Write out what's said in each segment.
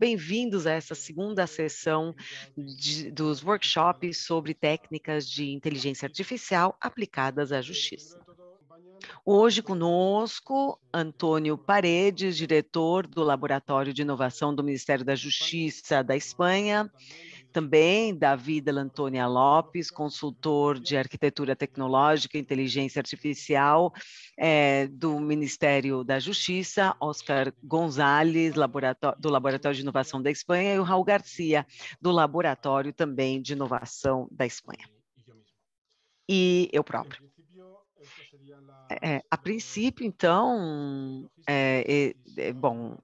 Bem-vindos a essa segunda sessão de, dos workshops sobre técnicas de inteligência artificial aplicadas à justiça. Hoje conosco, Antônio Paredes, diretor do Laboratório de Inovação do Ministério da Justiça da Espanha, também Davi Delantônia Lopes, consultor de arquitetura tecnológica e inteligência artificial é, do Ministério da Justiça, Oscar Gonzalez, laboratório, do Laboratório de Inovação da Espanha, e o Raul Garcia, do Laboratório também de Inovação da Espanha. E eu próprio. É, a princípio, então, é, é, bom,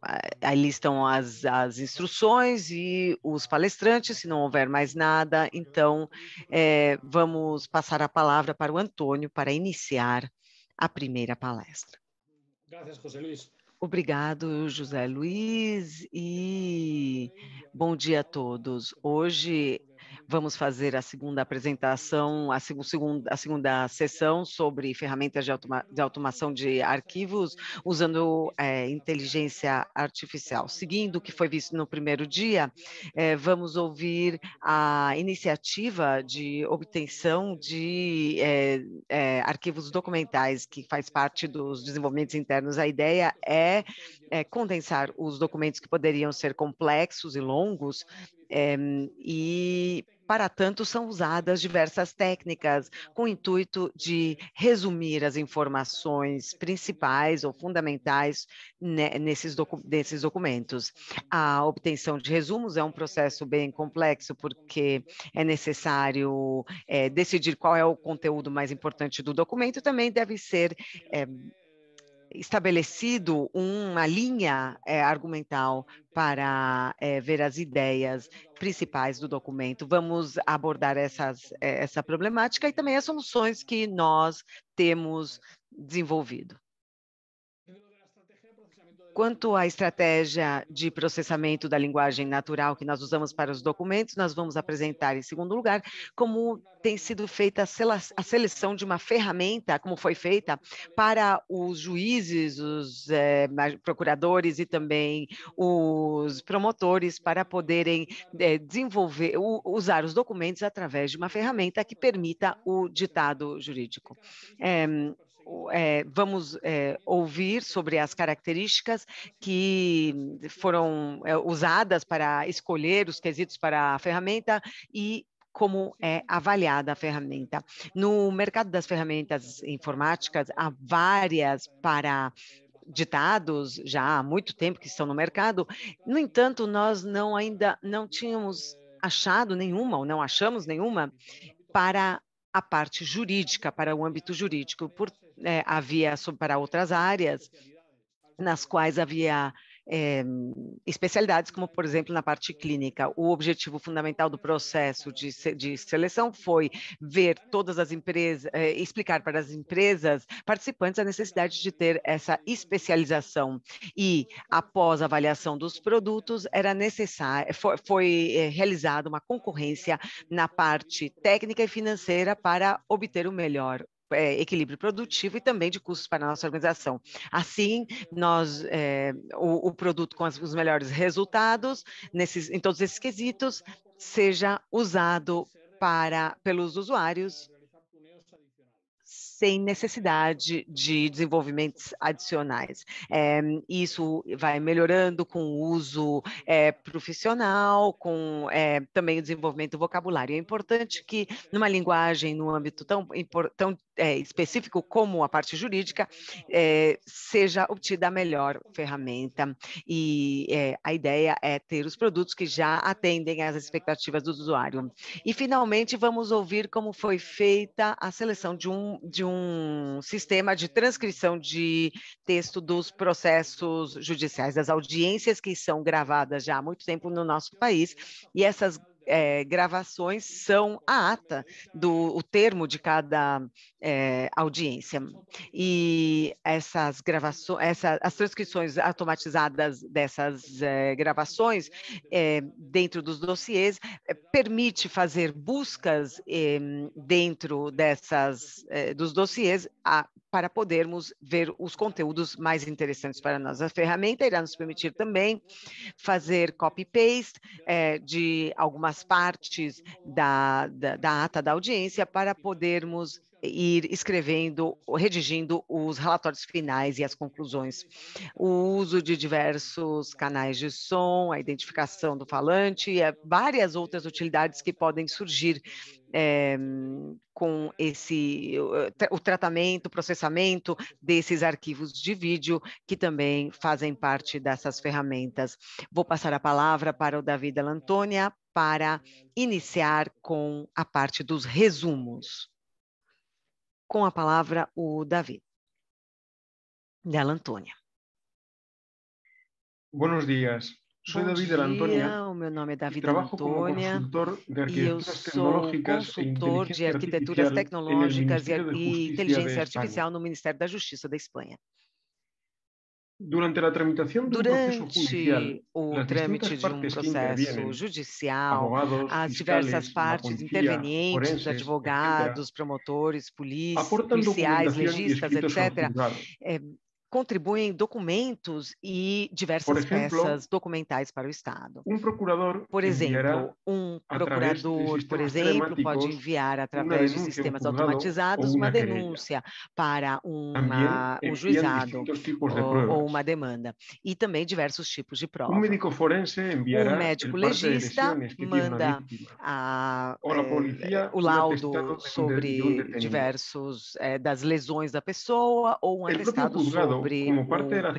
ali estão as, as instruções e os palestrantes, se não houver mais nada, então é, vamos passar a palavra para o Antônio para iniciar a primeira palestra. Obrigado, José Luiz, e bom dia a todos. Hoje Vamos fazer a segunda apresentação, a, segunda, a segunda sessão sobre ferramentas de, automa de automação de arquivos usando é, inteligência artificial. Seguindo o que foi visto no primeiro dia, é, vamos ouvir a iniciativa de obtenção de é, é arquivos documentais, que faz parte dos desenvolvimentos internos. A ideia é, é condensar os documentos que poderiam ser complexos e longos é, e para tanto, são usadas diversas técnicas com o intuito de resumir as informações principais ou fundamentais né, nesses, docu nesses documentos. A obtenção de resumos é um processo bem complexo, porque é necessário é, decidir qual é o conteúdo mais importante do documento, também deve ser é, estabelecido uma linha é, argumental para é, ver as ideias principais do documento. Vamos abordar essas, eh, essa problemática e também as soluções que nós temos desenvolvido. Quanto à estratégia de processamento da linguagem natural que nós usamos para os documentos, nós vamos apresentar, em segundo lugar, como tem sido feita a seleção de uma ferramenta, como foi feita para os juízes, os eh, procuradores e também os promotores para poderem eh, desenvolver, usar os documentos através de uma ferramenta que permita o ditado jurídico. É, é, vamos é, ouvir sobre as características que foram é, usadas para escolher os quesitos para a ferramenta e como é avaliada a ferramenta. No mercado das ferramentas informáticas, há várias para ditados já há muito tempo que estão no mercado. No entanto, nós não ainda não tínhamos achado nenhuma ou não achamos nenhuma para a parte jurídica, para o âmbito jurídico. Por é, havia para outras áreas, nas quais havia é, especialidades, como por exemplo na parte clínica. O objetivo fundamental do processo de, de seleção foi ver todas as empresas, é, eh, explicar para as empresas participantes a necessidade de ter essa especialização e após a avaliação dos produtos era necessário, foi, foi realizada uma concorrência na parte técnica e financeira para obter o melhor é, equilíbrio produtivo e também de custos para a nossa organização. Assim, nós é, o, o, produto com as, os melhores resultados nesses, em todos esses quesitos seja usado para pelos usuários sem necessidade de desenvolvimentos adicionais. É, isso vai melhorando com o uso é, profissional, com é, também o desenvolvimento do vocabulário. É importante que, numa linguagem, num âmbito tão, tão específico como a parte jurídica, seja obtida a melhor ferramenta. E a ideia é ter os produtos que já atendem às expectativas do usuário. E, finalmente, vamos ouvir como foi feita a seleção de um, de um um sistema de transcrição de texto dos processos judiciais, das audiências que são gravadas já há muito tempo no nosso país, e essas é, gravações são a ata do o termo de cada é, audiência. E essas gravações, essa, as transcrições automatizadas dessas é, gravações dentro dos dossiês permite fazer buscas dentro dessas dos dossiês a, para podermos ver os conteúdos mais interessantes para nós. A ferramenta irá nos permitir também fazer copy-paste é, de algumas partes da, da, da, ata da audiência para podermos ir escrevendo, redigindo os relatórios finais e as conclusões. O uso de diversos canais de som, a identificação do falante e eh, várias outras utilidades que podem surgir é, com esse o eh, tratamento, processamento desses arquivos de vídeo que também fazem parte dessas ferramentas. Vou passar a palavra para o David Alantônia para iniciar com a parte dos resumos com a palavra o David. Dela Antônia. Buenos dias. Soy Bom David dia, Antonia, o meu nome é David trabalho Antônia e eu sou consultor de arquiteturas tecnológicas e, inteligência artificial no Ministério da Justiça da Espanha. Durante a tramitação Durante o trâmite de um processo judicial, né? as diversas partes intervenientes, advogados, promotores, policiais, legistas, etc., contribuem documentos e diversas exemplo, peças documentais para o Estado. Um procurador, por exemplo, um procurador, por exemplo, pode enviar através de sistemas automatizados uma denúncia para uma, um juizado ou, uma demanda e também diversos tipos de provas. Um médico forense enviará um médico legista manda a, eh, o laudo sobre diversos é, das lesões da pessoa ou um atestado sobre sobre como parte o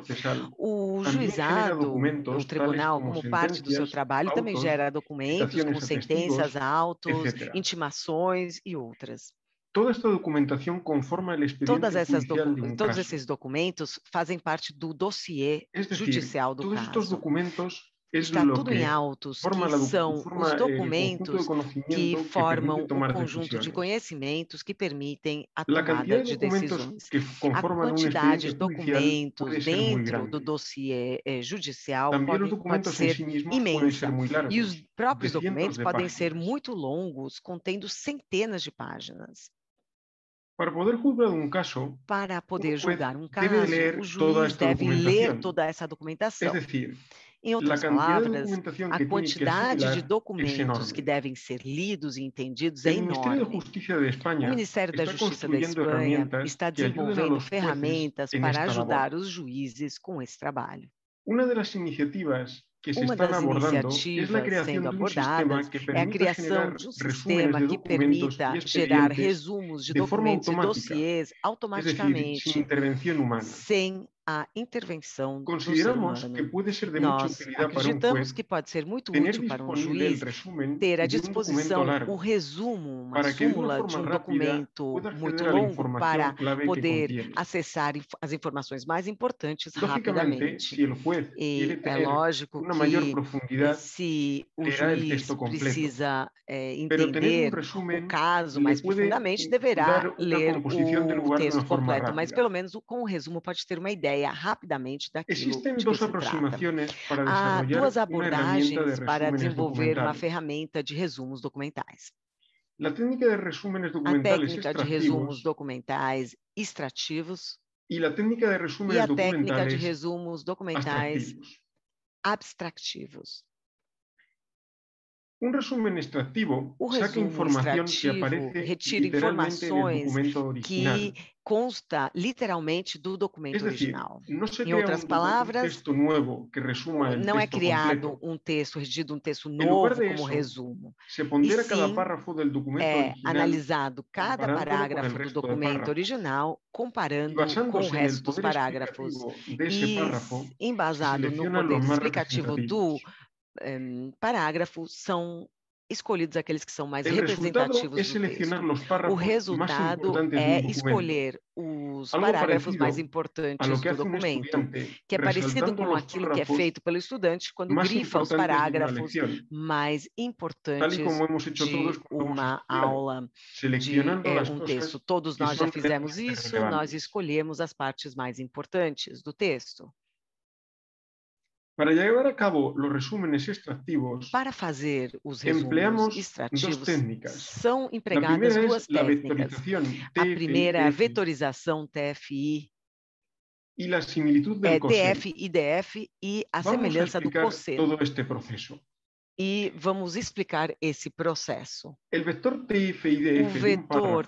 preso. o juizado, o tribunal, como parte do seu trabalho, autos, também gera documentos como sentenças, autos, etc. intimações e outras. Toda esta documentação conforma o expediente Todas essas docu de um todos caso. esses documentos fazem parte do dossiê judicial do todos caso. Todos estes documentos está tudo em autos, que são os documentos eh, que formam o conjunto de conhecimentos que permitem a tomada de decisões. A quantidade de documentos dentro do dossiê eh, judicial pode, ser imensa. E os próprios documentos podem ser muito longos, contendo centenas de páginas. Para poder julgar um caso, para poder julgar um caso, o juiz deve ler toda essa documentação. É decir, em outras palavras, a quantidade de documentos que devem ser lidos e entendidos é enorme. O Ministério da Justiça da Espanha está desenvolvendo ferramentas para ajudar os juízes com esse trabalho. Uma das iniciativas que se Uma das é iniciativas sendo abordadas é a criação de um sistema que é permita gerar resumos de documentos e dossiês é automaticamente, sem a intervenção dos humanos. Nós acreditamos que pode ser muito útil para um juiz ter à disposição o resumo, uma súmula de um documento muito longo para poder acessar as informações mais importantes rapidamente. E é lógico maior profundidade. Se o juiz texto Precisa, eh, entender um caso mais profundamente deverá ler o texto completo, mas pelo menos com o resumo pode ter uma ideia rapidamente daquilo que dos aproximaciones para Há duas abordagens de para desenvolver uma ferramenta de resumos documentais. técnica de a técnica de resumos documentais extrativos e a técnica de resumos documentais, extrativos, de, resumos documentais abstrativos um resumo extractivo o resumo informação extrativo que retira informações que consta literalmente do documento decir, original. em outras um, palavras, um novo que resuma não é criado completo. um texto, redigido um texto novo como resumo. Se pondera e cada eh, do documento é original, analisado cada parágrafo do documento original, comparando com o resto dos parágrafos. E, embasado no poder explicativo do um, eh, parágrafo são escolhidos aqueles que são mais el representativos do texto. O resultado é escolher os parágrafos mais importantes do documento, que é parecido com aquilo que é feito pelo estudante quando grifa os parágrafos mais importantes de uma aula, de é, um texto. Todos nós já fizemos isso, nós escolhemos as partes mais importantes do texto. Para llevar a cabo los resúmenes extractivos, para fazer os resumos extrativos, são empregadas duas técnicas. a primeira, é a vetorização TFI, e a similitude do é, DF, e a Vamos semelhança do COSER. todo este processo e vamos explicar esse processo. O vetor TF e D, o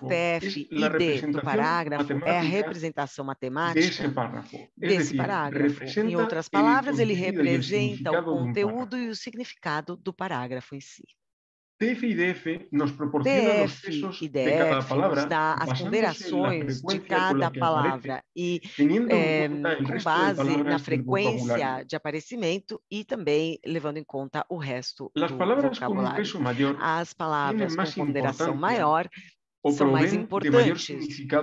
TF do parágrafo é a representação matemática desse parágrafo. Desse parágrafo. Em outras palavras, ele representa o conteúdo e o significado do parágrafo em si. TF e DF nos proporcionam os pesos DF, de cada palavra, dá as ponderações de cada palavra e é, com base na frequência de aparecimento e também levando em conta o resto do vocabulário. Com um peso maior as palavras com ponderação maior ou são mais importantes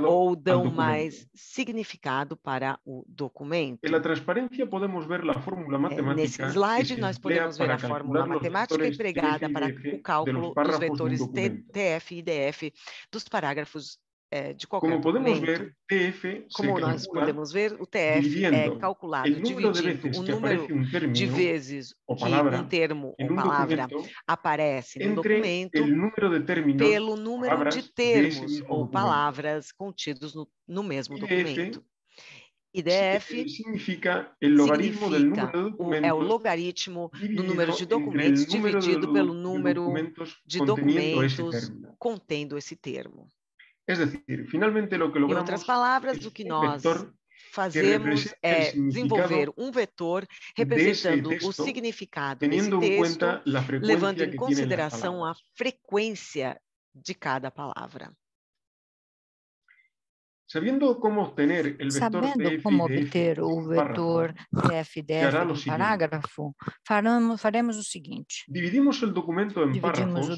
ou dão mais significado para o documento. transparência podemos ver é, a fórmula matemática. Nesse slide nós podemos ver a fórmula matemática empregada para o cálculo dos vetores TF e DF dos parágrafos é, de qualquer Como podemos ver, TF Como nós podemos ver, o TF é calculado dividindo o número um de né? vezes que um termo ou palavra aparece no documento pelo número de termos ou palavras contidos no, no mesmo documento. IDF eh, significa, o logaritmo significa é o logaritmo do número de documentos número dividido pelo número de documentos contendo esse termo. Es decir, finalmente lo que logramos. Em outras palavras, o que nós fazemos é desenvolver um vetor representando texto, o significado desse texto, levando em consideração a frequência de cada palavra. Sabendo como obter o vetor f 10 do parágrafo, faremos, faremos o seguinte. Dividimos o documento em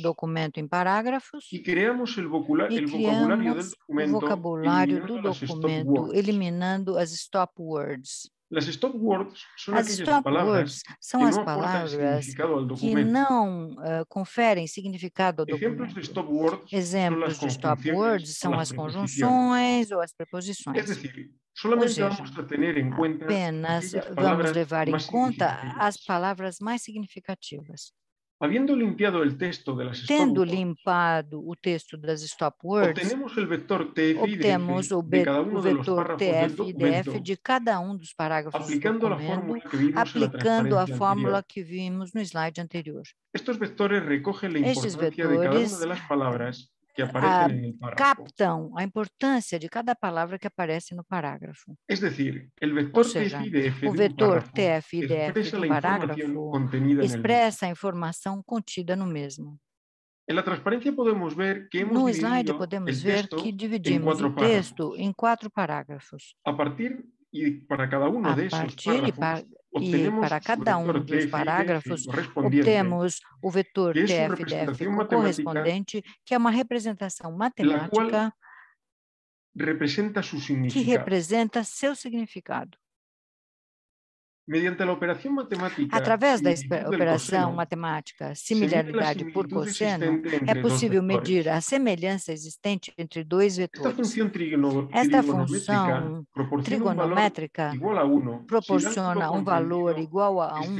Documento em parágrafos e criamos o vocabulário do documento, vocabulário do documento, eliminando as stop words. As eh, stop words são as stop palavras, que não uh, conferem significado ao documento. Stop words Exemplos de stop words são as conjunções ou as preposições. É decir, Solamente seja, vamos tener apenas vamos levar em conta as palavras mais significativas. Tendo limpado o texto das stop words, obtemos o, de, o vetor TF e DF de cada um dos parágrafos aplicando do documento, aplicando a fórmula que vimos no slide anterior. Estes vetores recolhem a importância de cada uma das palavras que aparecen a, ah, en el captan importância de cada palavra que aparece no parágrafo. É decir, el vector seja, o vetor TF-IDF do parágrafo expressa a informação contida no mesmo. podemos ver que hemos no slide podemos ver que dividimos o texto em quatro parágrafos. A partir e para cada um desses e para cada um dos parágrafos obtemos o vetor TF-DF correspondente, que é uma representação matemática que representa seu significado mediante a operação matemática. Através da operação matemática, similaridade por cosseno, é possível medir a semelhança existente entre dois vetores. Esta função trigonométrica proporciona um valor igual a 1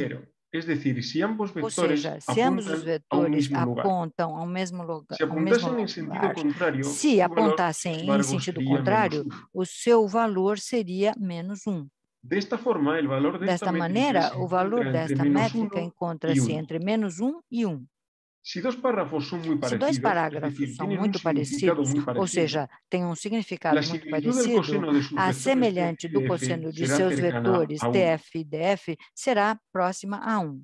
Es decir, si ambos vectores seja, se ambos os vetores ao apontam ao mesmo lugar, se apontassem mesmo em sentido contrário, se apontassem em sentido contrário, o seu valor seria menos um. Forma, desta maneira, o valor desta métrica encontra-se entre menos 1 um e 1. Um. Se dois parágrafos são muito parecidos, dois parágrafos são muito um parecidos, muito parecido, ou seja, têm um significado muito parecido, a semelhante do cosseno de seus vetores tf e df será próxima a 1.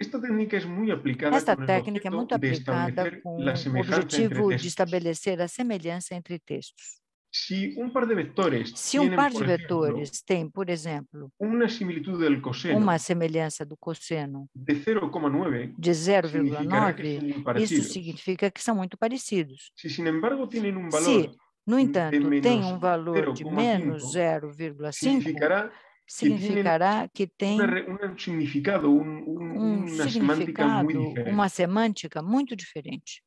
Esta técnica é muito aplicada, Esta técnica é muito aplicada com o objetivo de estabelecer a semelhança entre textos. Si un par de vectores Se um par de vetores tem, por exemplo, una similitud del coseno uma semelhança do cosseno de 0,9, de 0,9, isso significa que são muito parecidos. Si, sin embargo, tienen un valor Se, no entanto, tem um valor de menos 0,5, significará significará que tem um significado, um, um, um uma, significado semântica uma semântica muito diferente.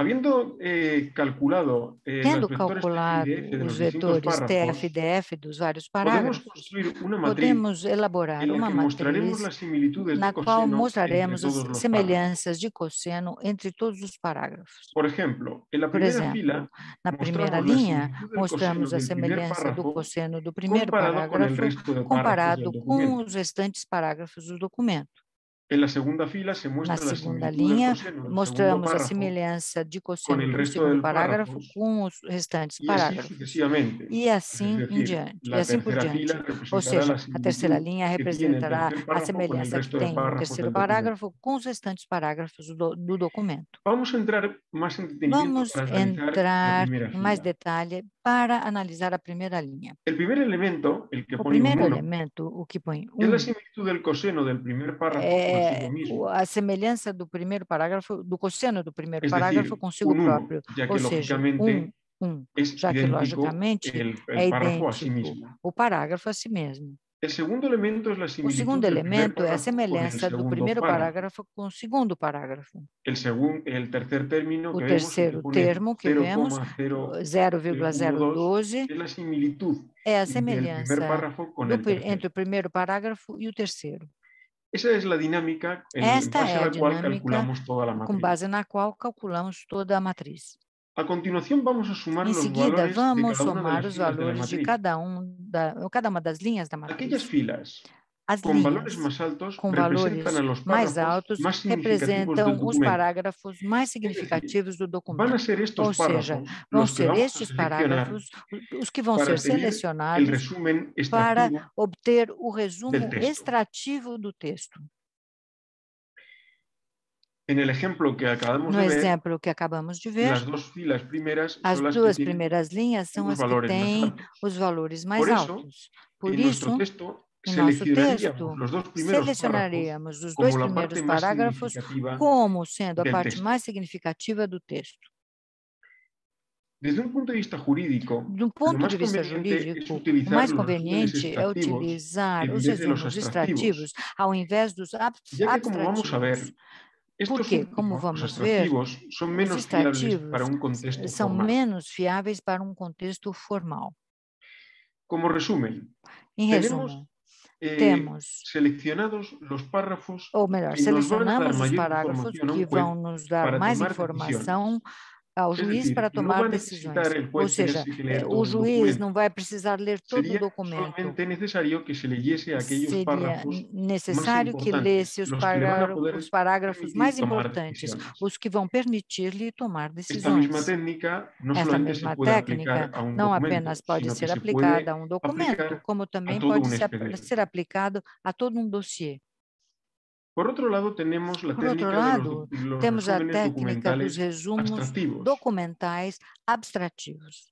Havendo eh, calculado, eh, Tendo calculado os vetores TF-DF dos vários parágrafos, podemos elaborar uma matriz na qual mostraremos as semelhanças de cosseno entre todos os parágrafos. Por exemplo, Por exemplo na primeira linha, mostramos a semelhança do cosseno do primeiro parágrafo comparado com os restantes parágrafos do documento. En la segunda fila se muestra Na segunda linha, mostramos a semelhança de cosseno no segundo parágrafo, com os restantes parágrafos. E assim decir, em diante. E assim por diante. Ou seja, a terceira linha representará a semelhança que tem o terceiro parágrafo com os restantes parágrafos do, do documento. Vamos entrar mais em, Vamos entrar em mais detalhe para analisar a primeira linha. El elemento, el que o primeiro elemento, o que põe um, é a similitude do cosseno do primeiro parágrafo. É é, a semelhança do primeiro parágrafo, do cosseno do primeiro es parágrafo decir, consigo um próprio. Ou seja, um, um, já que logicamente el, el é idêntico sí o parágrafo a si mesmo. O segundo elemento é a semelhança. O segundo elemento é a semelhança do primeiro parágrafo com o segundo parágrafo. El segun, el tercer término o terceiro termo que vemos, 0,012, é a é a semelhança do, entre o primeiro parágrafo e o terceiro. Essa é a dinâmica em Esta base é a na qual calculamos toda a matriz. Com base na qual calculamos toda a matriz. A continuação vamos a somar em seguida, vamos somar os valores de cada um da cada uma das linhas da matriz. Aquelas filas as com linhas, valores mais altos, com valores mais altos, mais representam os parágrafos mais significativos do documento. Ou seja, vão ser estes parágrafos os que vão ser selecionados para obter o resumo extrativo do texto. no exemplo que acabamos de ver, as duas primeiras linhas são as que têm os valores mais altos. Por isso, en nosso texto, selecionaríamos os dois primeiros parágrafos como sendo a parte texto. mais significativa do texto. Desde um ponto de vista jurídico, de um ponto de vista jurídico, o mais conveniente é utilizar os resumos extrativos ao invés dos abstrativos. Porque, como vamos ver, são menos os extrativos para um contexto são formal. menos fiáveis para um contexto formal. Como resumen, em resumo, eh, temos selecionados os párrafos ou melhor, selecionamos os parágrafos que vão nos dar mais informação ao juiz para tomar decisões. Ou seja, o juiz não vai precisar ler todo o documento. Seria necessário que lesse os, parágrafos, os parágrafos mais importantes, os que vão permitir-lhe tomar decisões. Essa mesma técnica não apenas pode ser aplicada a um documento, como também pode ser aplicado a todo um dossiê. Por outro lado, temos a técnica, lado, dos, dos temos a técnica dos resumos abstrativos. documentais abstrativos.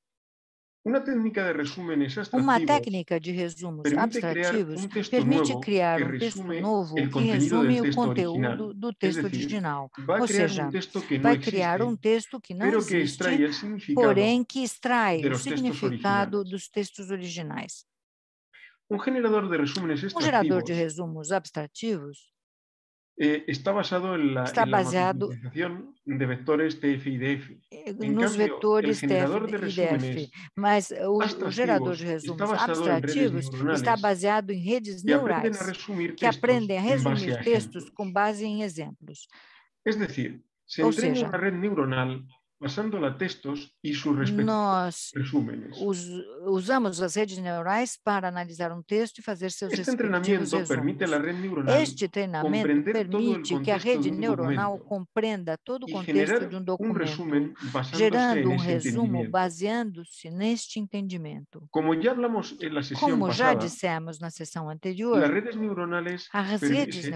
Uma técnica de resumos uma técnica de resumos permite abstrativos criar um permite criar um texto novo que resume o conteúdo original. do texto original. Ou seja, um vai criar existe, um texto que não existe, porém que extrai o significado originais. dos textos originais. Um gerador de resumos um gerador de resumos abstrativos eh, está basado en la, está en la de vectores TF y DF. En nos cambio, vetores TF e DF. Mas o, gerador de resumos abstrativos está baseado em redes neurais que aprendem a resumir textos com base em exemplos. Es decir, se Ou entrena seja, neuronal passando-la textos e seus respectivos resúmenes. Us, usamos as redes neurais para analisar um texto e fazer seus este respectivos resumos. este treinamento permite que a rede neuronal compreenda todo o contexto de um documento, um gerando um resumo baseando-se neste entendimento. Como já, Como já passada, dissemos na sessão anterior, as redes neuronais,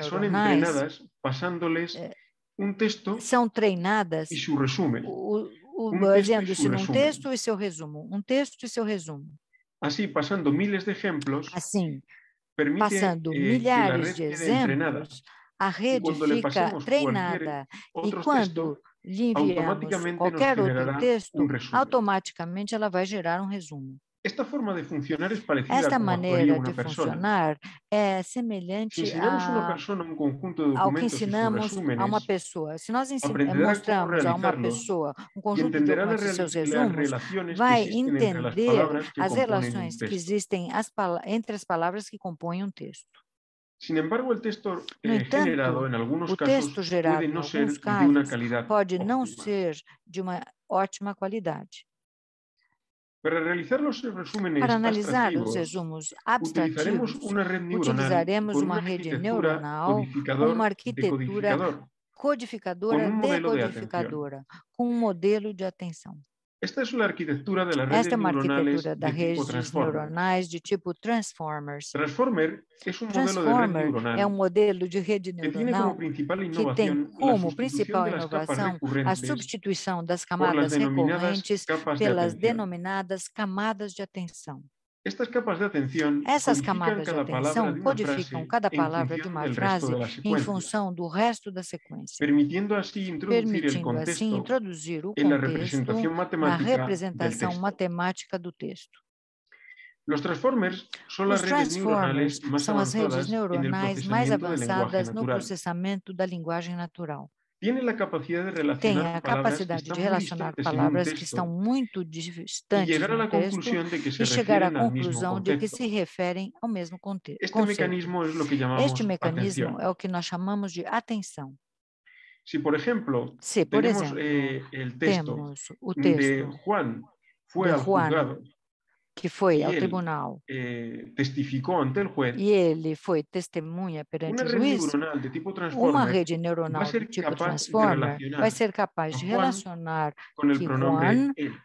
são treinadas passando-lhes eh, um texto são treinadas e seu resumo. um se num texto e seu resumo, um texto e seu resumo. Assim, passando milhares de exemplos. Assim, permite, passando eh, milhares de exemplos, a rede fica treinada e quando lhe enviamos qualquer outro texto, automaticamente ela vai gerar um resumo. Esta forma de funcionar é parecida Esta a maneira de persona. funcionar é semelhante Se a, uma um conjunto de ao que ensinamos a uma pessoa. Se nós mostramos a uma pessoa um conjunto de documentos e seus resumos, vai entender as relações que existem entre as palavras que compõem um texto. Sin embargo, el texto eh, entanto, generado en algunos casos gerado, puede no ser casos, de una calidad pode óptima. não ser de uma ótima qualidade. Para analisar os resumos abstrativos, utilizaremos uma rede neuronal, uma arquitetura codificadora, decodificadora, com um modelo de atenção esta é uma arquitetura da rede Esta é uma arquitetura da neuronais de tipo Transformers. Transformer é um Transformer modelo de rede é um modelo de rede neuronal que tem como principal inovação a substituição das camadas recorrentes pelas denominadas camadas de atenção. Estas capas de atenção Essas camadas de atenção codificam cada palavra de uma frase em função do resto da sequência, permitindo assim introduzir, o contexto na representação matemática, representação matemática do texto. Os transformers são as redes neuronais mais avançadas no processamento da linguagem natural tem a capacidade de relacionar palavras que estão muito distantes do texto e chegar à conclusão de que se referem ao mesmo contexto. Este mecanismo é o que nós chamamos de atenção. Se, por exemplo, Se, por exemplo temos o texto de Juan foi ao Juan, que foi e ao ele, tribunal. Eh, testificou ante o juiz. E ele foi testemunha perante o juiz. Tipo uma rede neuronal de tipo transforma vai tipo ser capaz de relacionar com o pronome ele.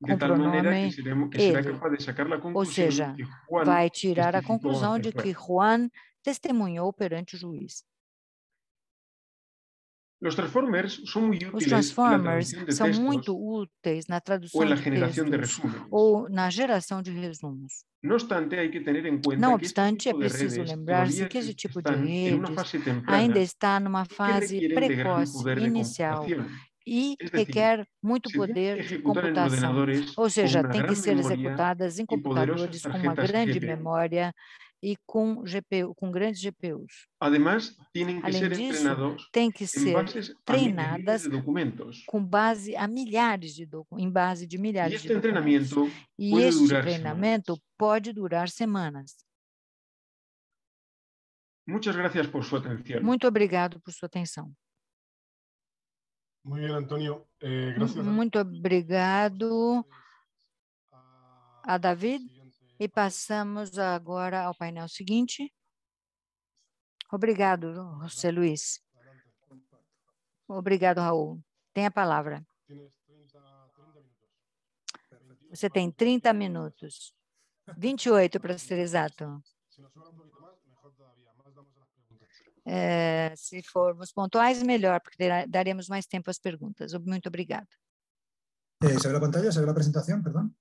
De tal maneira que, seremos, que será de Ou seja, vai tirar a conclusão de que Juan testemunhou perante o juiz. Os Transformers são muito úteis na tradução de textos ou na geração de resumos. Não obstante, tipo é preciso lembrar-se que esse tipo de redes ainda está numa fase precoce, inicial, e requer muito poder de computação, ou seja, tem que ser executadas em computadores com uma grande memória e com GPU, com grandes GPUs. Además, tienen que Além ser disso, entrenados tem que ser treinadas com base a milhares de em base de milhares de documentos. E este treinamento semanas. pode durar semanas. Muchas gracias por su atención. Muito obrigado por sua atenção. Eh, muito obrigado. Antônio. Eh, Muito obrigado a David e passamos agora ao painel seguinte. Obrigado, José Luiz. Obrigado, Raul. Tem a palavra. Você tem 30 minutos. 28, para ser exato. É, se formos pontuais, melhor, porque daremos mais tempo às perguntas. Muito obrigado. Eh, ¿Se ve la pantalla? ¿Se ve la presentación? Perdón.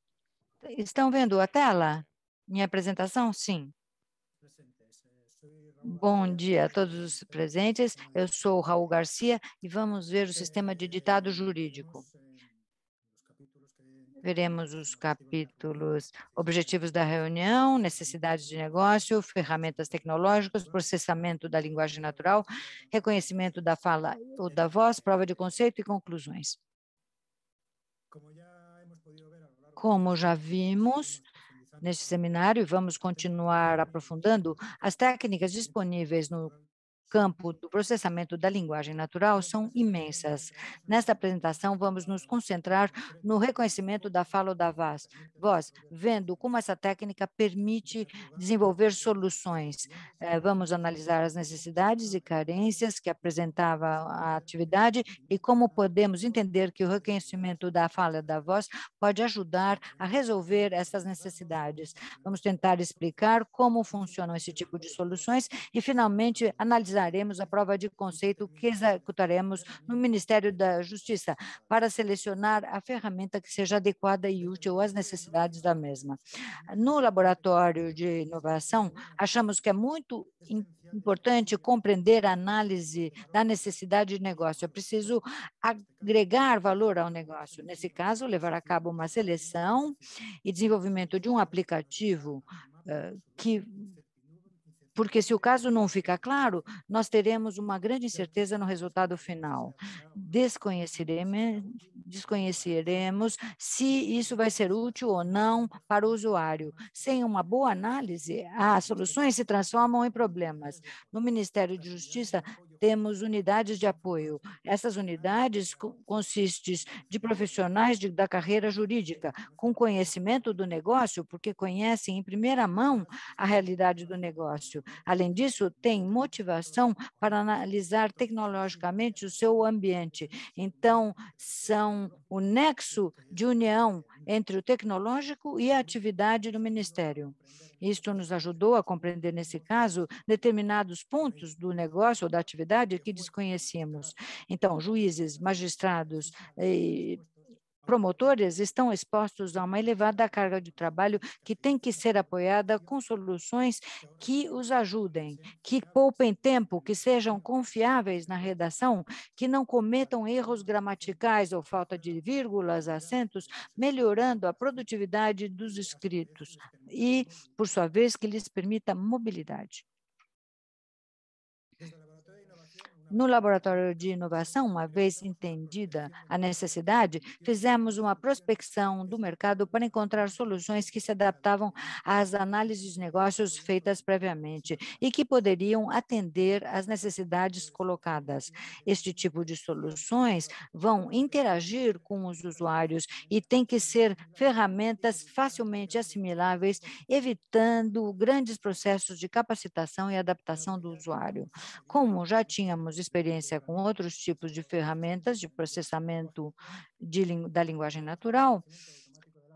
Estão vendo a tela? Minha apresentação? Sim. Bom dia a todos os presentes. Eu sou Raul Garcia e vamos ver o sistema de ditado jurídico. Veremos os capítulos objetivos da reunião, necessidades de negócio, ferramentas tecnológicas, processamento da linguagem natural, reconhecimento da fala ou da voz, prova de conceito e conclusões. Como já como já vimos neste seminário, e vamos continuar aprofundando, as técnicas disponíveis no campo do processamento da linguagem natural são imensas. Nesta apresentação, vamos nos concentrar no reconhecimento da fala ou da voz, voz vendo como essa técnica permite desenvolver soluções. É, vamos analisar as necessidades e carências que apresentava a atividade e como podemos entender que o reconhecimento da fala da voz pode ajudar a resolver essas necessidades. Vamos tentar explicar como funcionam esse tipo de soluções e, finalmente, analisar usaremos a prova de conceito que uhum. executaremos no uhum. Ministério da Justiça para selecionar a ferramenta que seja adequada e útil às necessidades da mesma. No laboratório de inovação, achamos que é muito importante compreender a análise da necessidade de negócio. É preciso agregar valor ao negócio. Nesse caso, levar a cabo uma seleção e desenvolvimento de um aplicativo uh, que porque se o caso não ficar claro, nós teremos uma grande uhum. incerteza no resultado final. Desconheceremos, desconheceremos se isso vai ser útil ou não para o usuário. Sem uma boa análise, as soluções se transformam em problemas. No Ministério de Justiça, temos unidades de apoio. Essas unidades consistem de profissionais de, da carreira jurídica, com conhecimento do negócio, porque conhecem em primeira mão a realidade do negócio. Além disso, tem motivação para analisar tecnologicamente o seu ambiente. Então, são o nexo de união entre o tecnológico e a atividade do Ministério. Isto nos ajudou a compreender, nesse caso, determinados pontos do negócio ou da atividade que desconhecíamos. Então, juízes, magistrados, eh, promotores estão expostos a uma elevada carga de trabalho que tem que ser apoiada com soluções que os ajudem, que poupem tempo, que sejam confiáveis na redação, que não cometam erros gramaticais ou falta de vírgulas, acentos, melhorando a produtividade dos escritos e, por sua vez, que lhes permita mobilidade. No laboratório de inovação, uma vez entendida a necessidade, fizemos uma prospecção do mercado para encontrar soluções que se adaptavam às análises de negócios feitas previamente e que poderiam atender às necessidades colocadas. Este tipo de soluções vão interagir com os usuários e têm que ser ferramentas facilmente assimiláveis, evitando grandes processos de capacitação e adaptação do usuário. Como já tínhamos experiência com outros tipos de ferramentas de processamento de, da linguagem natural,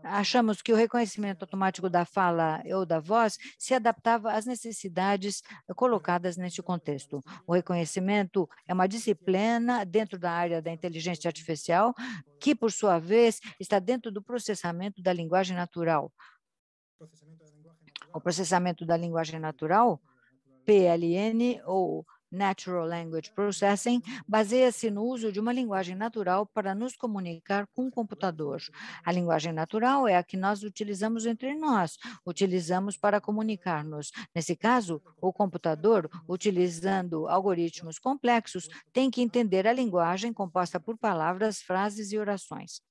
achamos que o reconhecimento automático da fala ou da voz se adaptava às necessidades colocadas neste contexto. O reconhecimento é uma disciplina dentro da área da inteligência artificial, que, por sua vez, está dentro do processamento da linguagem natural. O processamento da linguagem natural, PLN, ou Natural Language Processing baseia-se no uso de uma linguagem natural para nos comunicar com o computador. A linguagem natural é a que nós utilizamos entre nós, utilizamos para comunicar-nos. Nesse caso, o computador, utilizando algoritmos complexos, tem que entender a linguagem composta por palavras, frases e orações.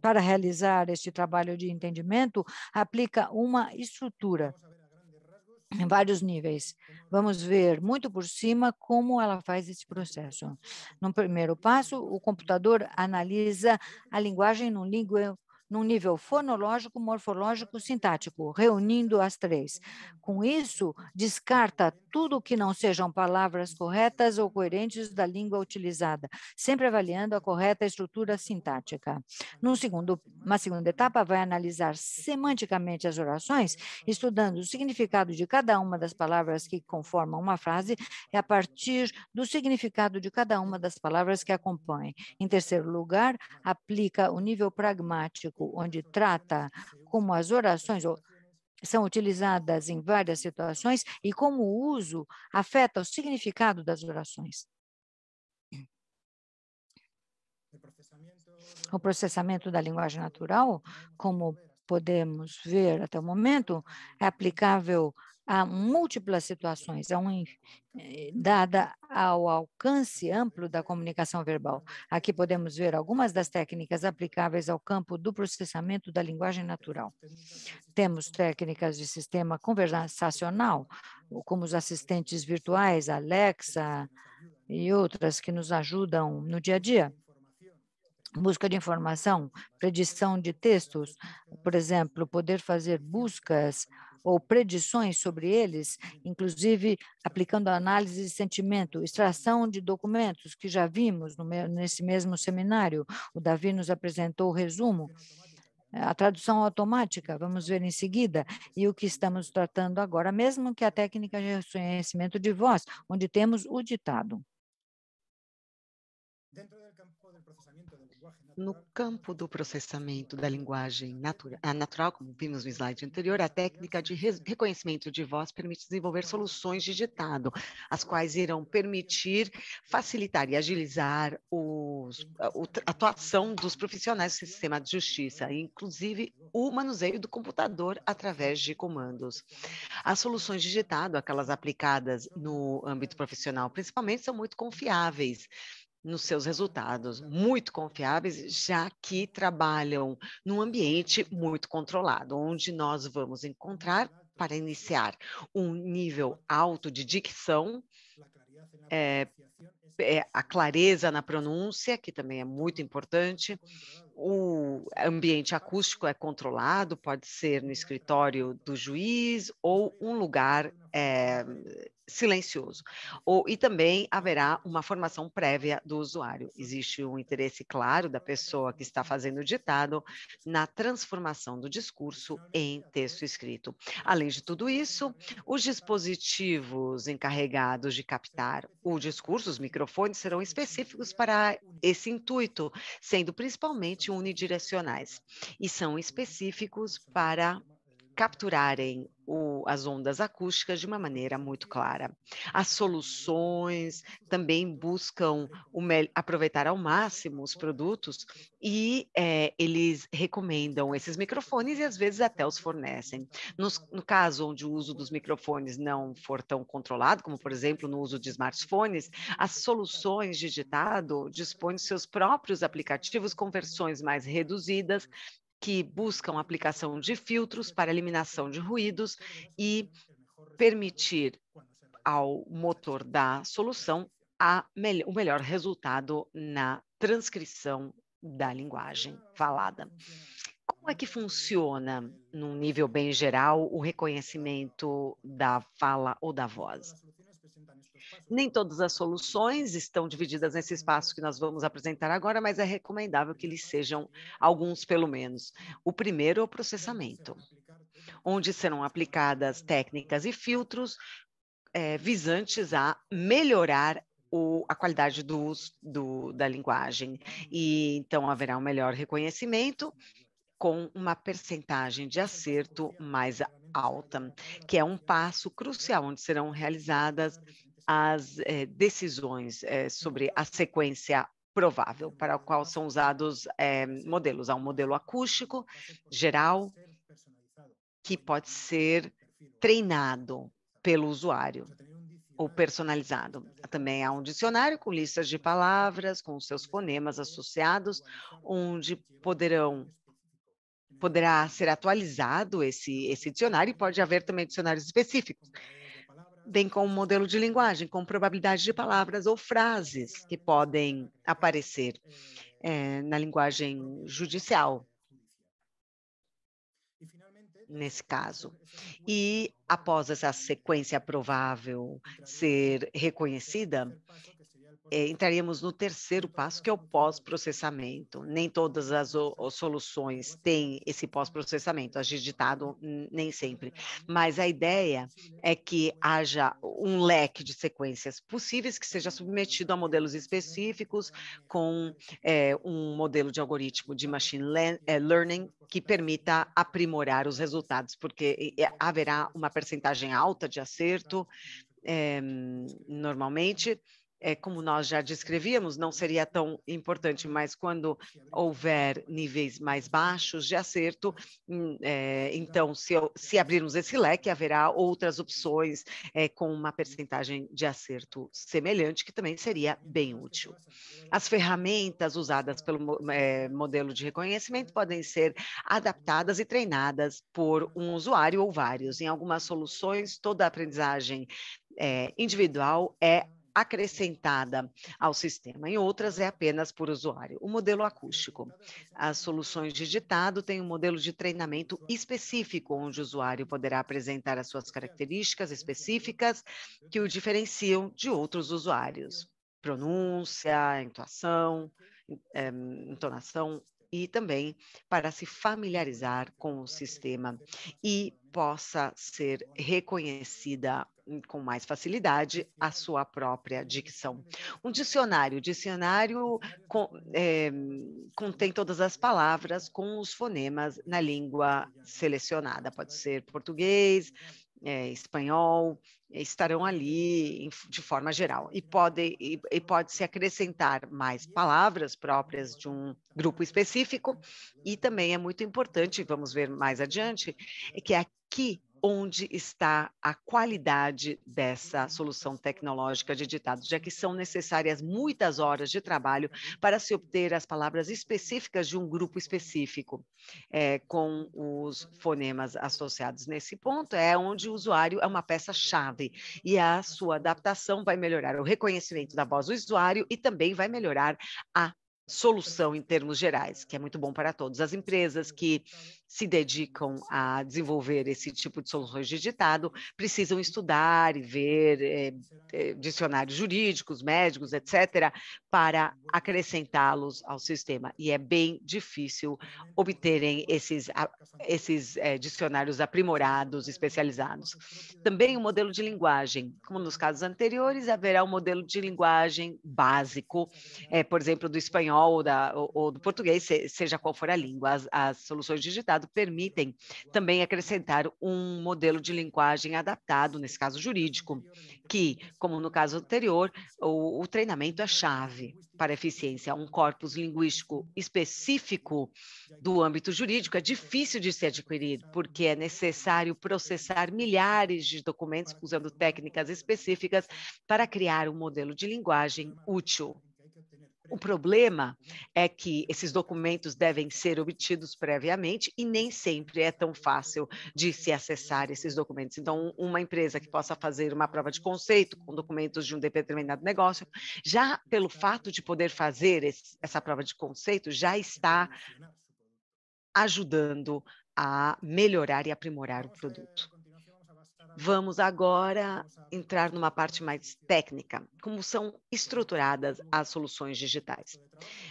Para realizar este trabalho de entendimento, aplica uma estrutura em vários níveis. Vamos ver muito por cima como ela faz esse processo. No primeiro passo, o computador analisa a linguagem no língua num nível fonológico, morfológico, sintático, reunindo as três. Com isso, descarta tudo que não sejam palavras corretas ou coerentes da língua utilizada, sempre avaliando a correta estrutura sintática. Num segundo, uma segunda etapa vai analisar semanticamente as orações, estudando o significado de cada uma das palavras que conformam uma frase a partir do significado de cada uma das palavras que acompanhem. Em terceiro lugar, aplica o nível pragmático 5, onde trata como as orações são utilizadas em várias situações e como o uso afeta o significado das orações. O processamento da linguagem natural, como podemos ver até o momento, é aplicável a múltiplas situações, a é um, eh, dada ao alcance amplo da comunicação verbal. Aqui podemos ver algumas das técnicas aplicáveis ao campo do processamento da linguagem natural. Temos técnicas de sistema conversacional, como os assistentes virtuais, Alexa e outras que nos ajudam no dia a dia busca de informação, predição de textos, por exemplo, poder fazer buscas ou predições sobre eles, hum. inclusive aplicando análise de sentimento, extração de documentos que já vimos no, nesse mesmo seminário. O Davi nos apresentou o resumo a tradução automática, vamos ver em seguida, e o que estamos tratando agora mesmo, que a técnica de reconhecimento de voz, onde temos o ditado. no campo do processamento da linguagem natura, natural, como vimos no slide anterior, a técnica de reconhecimento de voz permite desenvolver soluções de ditado, as quais irão permitir facilitar e agilizar os, a, a atuação dos profissionais do sistema de justiça, inclusive o manuseio do computador através de comandos. As soluções de ditado, aquelas aplicadas no âmbito profissional, principalmente, são muito confiáveis nos seus resultados, muito confiáveis, já que trabalham num ambiente muito controlado, onde nós vamos encontrar para iniciar um nível alto de dicção, é, é, a clareza na pronúncia, que também é muito importante. O ambiente acústico é controlado, pode ser no escritório do juiz ou um lugar é, silencioso. Ou, e também haverá uma formação prévia do usuário. Existe um interesse claro da pessoa que está fazendo o ditado na transformação do discurso em texto escrito. Além de tudo isso, os dispositivos encarregados de captar o discurso, os microfones, serão específicos para esse intuito, sendo principalmente unidirecionais, e são específicos para capturarem o, as ondas acústicas de uma maneira muito clara. As soluções também buscam o, aproveitar ao máximo os produtos e é, eles recomendam esses microfones e às vezes até os fornecem. Nos, no caso onde o uso dos microfones não for tão controlado, como por exemplo no uso de smartphones, as soluções digitado dispõem de seus próprios aplicativos com versões mais reduzidas que buscam a aplicação de filtros para eliminação de ruídos e permitir ao motor da solução me o melhor resultado na transcrição da linguagem falada. Como é que funciona, num nível bem geral, o reconhecimento da fala ou da voz? nem todas as soluções estão divididas nesse espaço uhum. que nós vamos apresentar agora, mas é recomendável que eles sejam alguns, pelo menos. O primeiro é o processamento, onde serão aplicadas técnicas e filtros é, visantes a melhorar o, a qualidade do uso do, da linguagem. E então haverá um melhor reconhecimento com uma percentagem de acerto mais alta, que é um passo crucial onde serão realizadas as eh, decisões eh, sobre uhum. a sequência provável, para a qual são usados eh, modelos. Há um modelo acústico geral que pode então ser treinado pelo usuário ou personalizado. É também há um dicionário com listas de palavras, com seus fonemas associados, então onde poderão né? poderá ser atualizado esse, esse dicionário e pode haver também dicionários específicos vem com um modelo de linguagem, com probabilidade de palavras ou frases que uhum. podem aparecer é, na linguagem judicial, nesse caso. Eh, e após essa sequência provável então, ser é, reconhecida, é, entraríamos no terceiro passo, que é o pós-processamento. Nem todas as soluções têm esse pós-processamento, agitado nem sempre. Mas a ideia é que haja um leque de sequências possíveis que seja submetido a modelos específicos com é, um modelo de algoritmo de machine eh, learning que permita aprimorar os resultados, porque haverá uma percentagem alta de acerto é, normalmente é, como nós já descrevíamos, não seria tão importante, mas quando houver níveis mais baixos de acerto, hum, é, então, se, se, abrirmos esse leque, haverá outras opções é, com uma percentagem de acerto semelhante, que também seria bem útil. As ferramentas usadas pelo é, modelo de reconhecimento podem ser adaptadas e treinadas por um usuário ou vários. Em algumas soluções, toda a aprendizagem é, individual é acrescentada ao sistema, em outras é apenas por usuário. O modelo acústico. As soluções digitado têm um modelo de treinamento específico, onde o usuário poderá apresentar as suas características específicas que o diferenciam de outros usuários. Pronúncia, entoação, eh, entonação e também para se familiarizar com o sistema e possa ser reconhecida com mais facilidade a sua própria dicção. Um dicionário. O dicionário com, é, contém todas as palavras com os fonemas na língua selecionada. Pode ser português, é, espanhol estarão ali em, de forma geral e pode e, e pode se acrescentar mais palavras próprias de um grupo específico e também é muito importante vamos ver mais adiante é que aqui onde está a qualidade dessa uhum. solução tecnológica de ditado, já que são necessárias muitas horas de trabalho uhum. para se obter as palavras específicas de um grupo específico, é, com os fonemas associados. Nesse ponto é onde o usuário é uma peça-chave e a sua adaptação vai melhorar o reconhecimento da voz do usuário e também vai melhorar a solução em termos gerais, que é muito bom para todos. As empresas que se dedicam a desenvolver esse tipo de soluções digitado, precisam estudar e ver é, é, dicionários jurídicos, médicos, etc., para acrescentá-los ao sistema. E é bem difícil obterem esses, esses é, dicionários aprimorados, especializados. Também o um modelo de linguagem. Como nos casos anteriores, haverá um modelo de linguagem básico, por exemplo, do espanhol ou, da, ou, ou do português, se, seja qual for a língua. As, as soluções digitadas Estado permitem também acrescentar um modelo de linguagem adaptado, nesse caso jurídico, que, como no caso anterior, o, o treinamento é chave para eficiência. Um corpus linguístico específico do âmbito jurídico é difícil de ser adquirido, porque é necessário processar milhares de documentos usando técnicas específicas para criar um modelo de linguagem útil. O problema é que esses documentos devem ser obtidos previamente e nem sempre é tão fácil de se acessar esses documentos. Então, uma empresa que possa fazer uma prova de conceito com documentos de um determinado negócio, já pelo fato de poder fazer esse, essa prova de conceito, já está ajudando a melhorar e aprimorar o produto. Vamos agora entrar numa parte mais técnica, como são estruturadas as soluções digitais.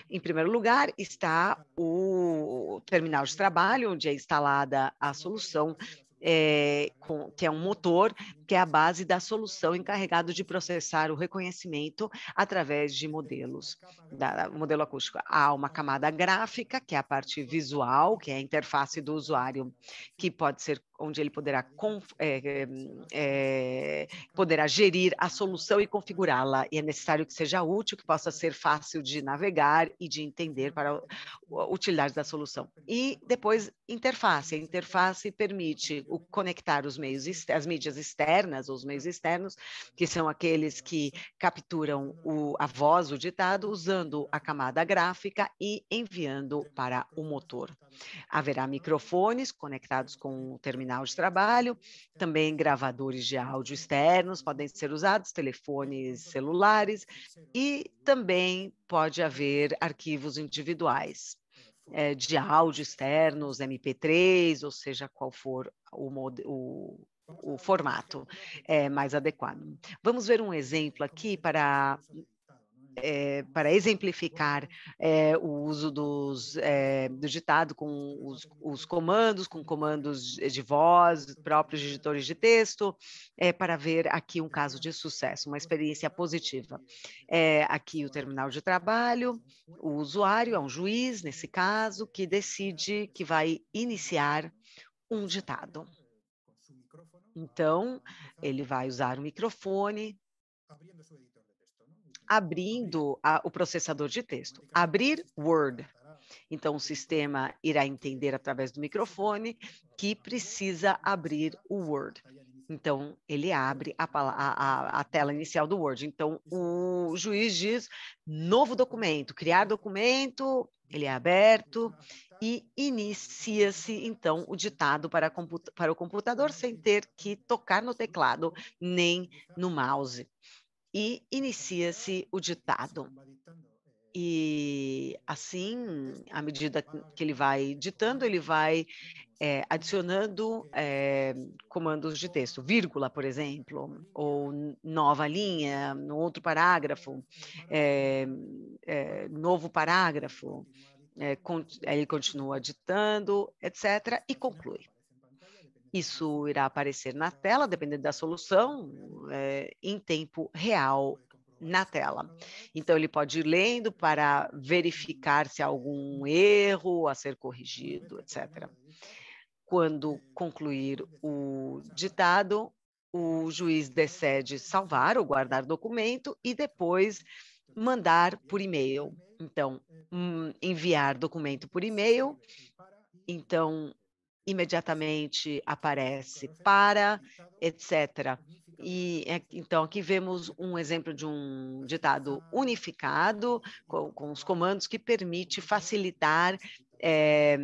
Em primeiro lugar, está o terminal de trabalho, onde é instalada a solução, é, com, que é um motor que é a base da solução encarregado de processar o reconhecimento através de modelos, da, modelo acústico. Há uma camada gráfica, que é a parte visual, que é a interface do usuário, que pode ser onde ele poderá, é, é, poderá gerir a solução e configurá-la. E é necessário que seja útil, que possa ser fácil de navegar e de entender para a utilidade da solução. E depois, interface. A interface permite o, conectar os meios, as mídias externas, externas, os meios externos, que são aqueles que capturam o, a voz, o ditado, usando a camada gráfica e enviando para o motor. Haverá microfones conectados com o terminal de trabalho, também gravadores de áudio externos podem ser usados, telefones celulares e também pode haver arquivos individuais é, de áudio externos, MP3, ou seja, qual for o, o, o formato é, mais adequado. Vamos ver um exemplo aqui para é, para exemplificar é, o uso dos, é, do ditado com os, os, comandos, com comandos de voz, próprios editores de texto, é, para ver aqui um caso de sucesso, uma experiência positiva. É, aqui o terminal de trabalho, o usuário é um juiz, nesse caso, que decide que vai iniciar um ditado. Então, ele vai usar o microfone, abrindo a, o processador de texto. Abrir Word. Então, o sistema irá entender através do microfone que precisa abrir o Word. Então, ele abre a, a, a, tela inicial do Word. Então, o juiz diz novo documento, criar documento, ele é aberto e inicia-se, então, o ditado para, para o computador sem ter que tocar no teclado nem no mouse. E inicia-se o ditado. E assim, à medida que ele vai ditando, ele vai é, adicionando é, comandos de texto, vírgula, por exemplo, ou nova linha, outro parágrafo, é, novo parágrafo. ele continua ditando, etc., e conclui. Isso irá aparecer na tela, dependendo da solução, em tempo real na tela. Então, ele pode ir lendo para uhum. verificar se há algum erro a ser corrigido, etc. Quando concluir o ditado, o juiz decide salvar ou guardar documento e depois mandar por e-mail. Então, hum, enviar documento por e-mail. Então, imediatamente aparece para, etc. Então. E é, então aqui vemos um exemplo de um ditado unificado com, com os comandos que permite facilitar é,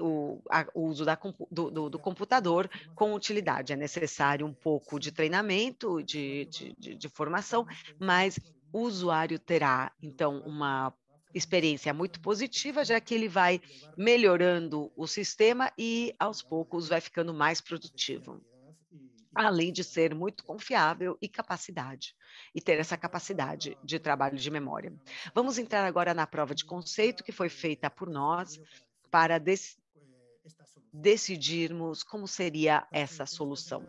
o, a, o, uso da, do, do, do, computador com utilidade. É necessário um pouco de treinamento, de, de, de, de formação, mas o usuário terá, então, uma experiência muito positiva, já que ele vai melhorando o sistema e, aos poucos, vai ficando mais produtivo além de ser muito confiável e capacidade, e ter essa capacidade de trabalho de memória. Vamos entrar agora na prova de conceito que foi feita por nós para des decidirmos como seria essa solução.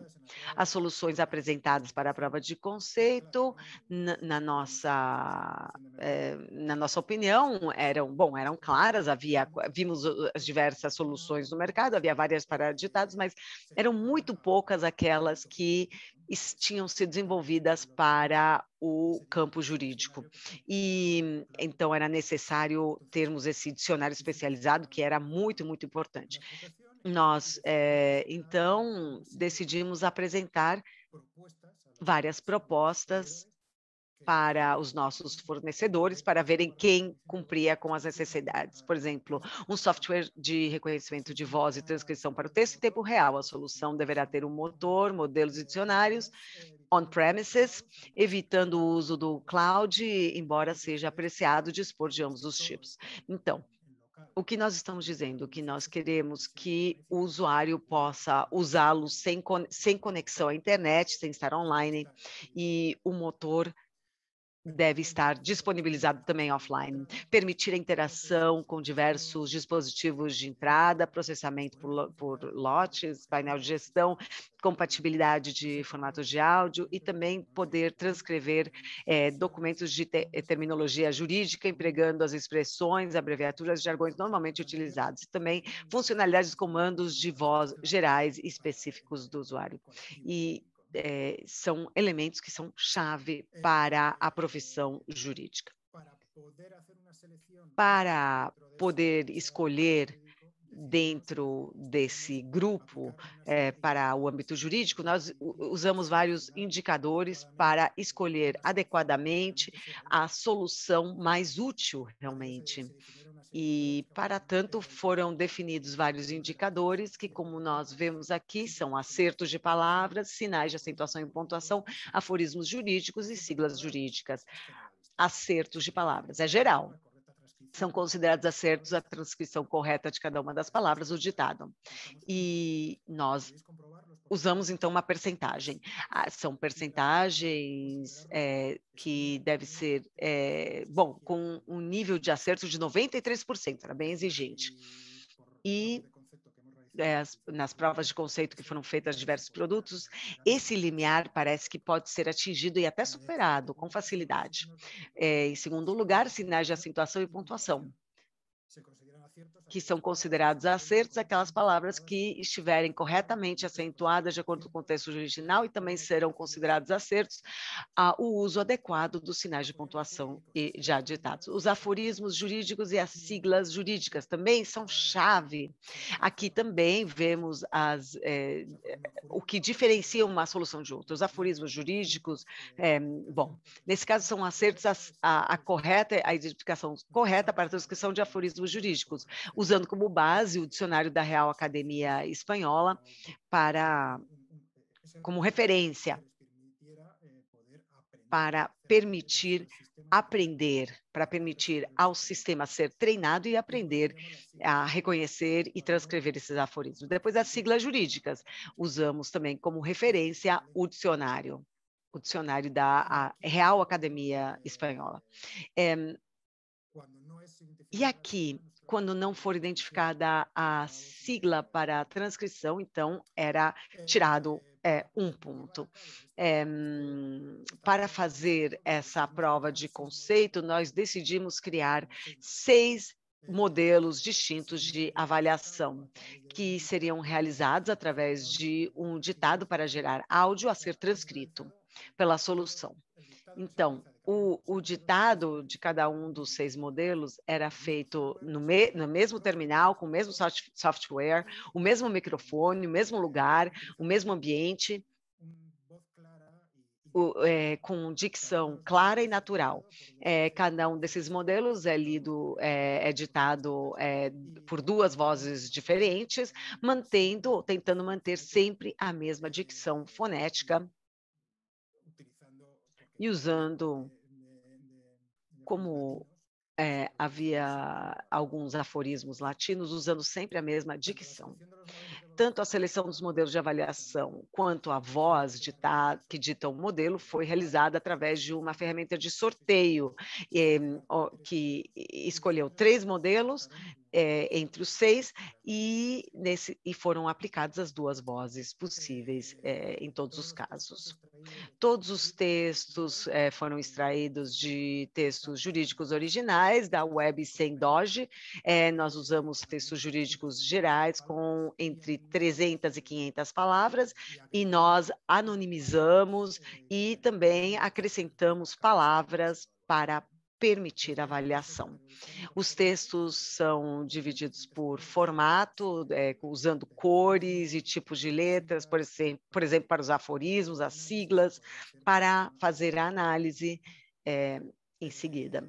As soluções apresentadas para a prova de conceito, na, na nossa, é, na nossa opinião, eram, bom, eram claras, havia, vimos as diversas soluções no mercado, havia várias para ditados, mas eram muito poucas aquelas que tinham sido desenvolvidas para o campo jurídico. E então era necessário termos esse dicionário especializado, que era muito, muito importante. Nós, é, então, decidimos apresentar várias propostas para os nossos fornecedores para verem quem cumpria com as necessidades. Por exemplo, um software de reconhecimento de voz e transcrição para o texto em tempo real. A solução deverá ter um motor, modelos e dicionários on-premises, evitando o uso do cloud, embora seja apreciado dispor de ambos os tipos. Então, o que nós estamos dizendo? Que nós queremos que o usuário possa usá-lo sem, sem conexão à internet, sem estar online, e o motor deve estar disponibilizado também offline. Permitir a interação com diversos dispositivos de entrada, processamento por, por, lotes, painel de gestão, compatibilidade de formatos de áudio e também poder transcrever eh, documentos de te eh, terminologia jurídica, empregando as expressões, abreviaturas e jargões normalmente utilizados. E também funcionalidades de comandos de voz gerais específicos do usuário. E é, são elementos que são chave para a profissão jurídica. Para poder escolher dentro desse grupo é, para o âmbito jurídico, nós usamos vários indicadores para escolher adequadamente a solução mais útil realmente. E, para tanto, foram definidos vários indicadores que, como nós vemos aqui, são acertos de palavras, sinais de acentuação e pontuação, aforismos jurídicos e siglas jurídicas. Acertos de palavras, é geral. São considerados acertos a transcrição correta de cada uma das palavras, o ditado. E nós usamos então uma percentagem. Ah, são percentagens é, que deve ser, é, bom, com um nível de acerto de 93%, era bem exigente. E é, nas provas de conceito que foram feitas diversos produtos, esse limiar parece que pode ser atingido e até superado com facilidade. em segundo lugar, sinais de acentuação e pontuação que são considerados acertos aquelas palavras que estiverem corretamente acentuadas de acordo com o contexto original e também serão considerados acertos ah, o uso adequado dos sinais de pontuação e de aditados. Os aforismos jurídicos e as siglas jurídicas também são chave. Aqui também vemos as, é, o que diferencia uma solução de outra. Os aforismos jurídicos, é, bom, nesse caso são acertos a, a, a correta, a identificação correta para a transcrição de aforismos jurídicos maravilhoso, usando como base o dicionário da Real Academia Espanhola para como referência para permitir aprender, para permitir ao sistema ser treinado e aprender a reconhecer e transcrever esses aforismos. Depois, as siglas jurídicas, usamos também como referência o dicionário, o dicionário da Real Academia Espanhola. É, e aqui, quando não for uhum. identificada a sigla para a transcrição, então era tirado é, é um ponto. É, para fazer essa prova de conceito, nós decidimos criar seis modelos distintos de avaliação, que seriam realizados através de um ditado para gerar áudio a ser transcrito pela solução. Então, o, o, ditado de cada um dos seis modelos era feito no, me, no mesmo terminal, com o mesmo soft, software, o mesmo microfone, o mesmo lugar, o mesmo ambiente, o, é, com dicção clara e natural. É, cada um desses modelos é lido, é, é ditado é, por duas vozes diferentes, mantendo, tentando manter sempre a mesma dicção fonética e usando como é, havia alguns aforismos latinos usando sempre a mesma dicção. Tanto a seleção dos modelos de avaliação quanto a voz que dita o modelo foi realizada através de uma ferramenta de sorteio, eh, que escolheu três modelos é, entre os seis e, nesse, e foram aplicadas as duas vozes possíveis é, eh, em todos os casos. Todos os textos é, foram extraídos de textos jurídicos originais da web sem Doge. nós usamos textos jurídicos gerais com entre 300 e 500 palavras e nós anonimizamos e também acrescentamos palavras para permitir a avaliação. Os textos são divididos por formato, é, usando cores e tipos de letras, por exemplo, por exemplo, para os aforismos, as siglas, para fazer a análise é, em seguida.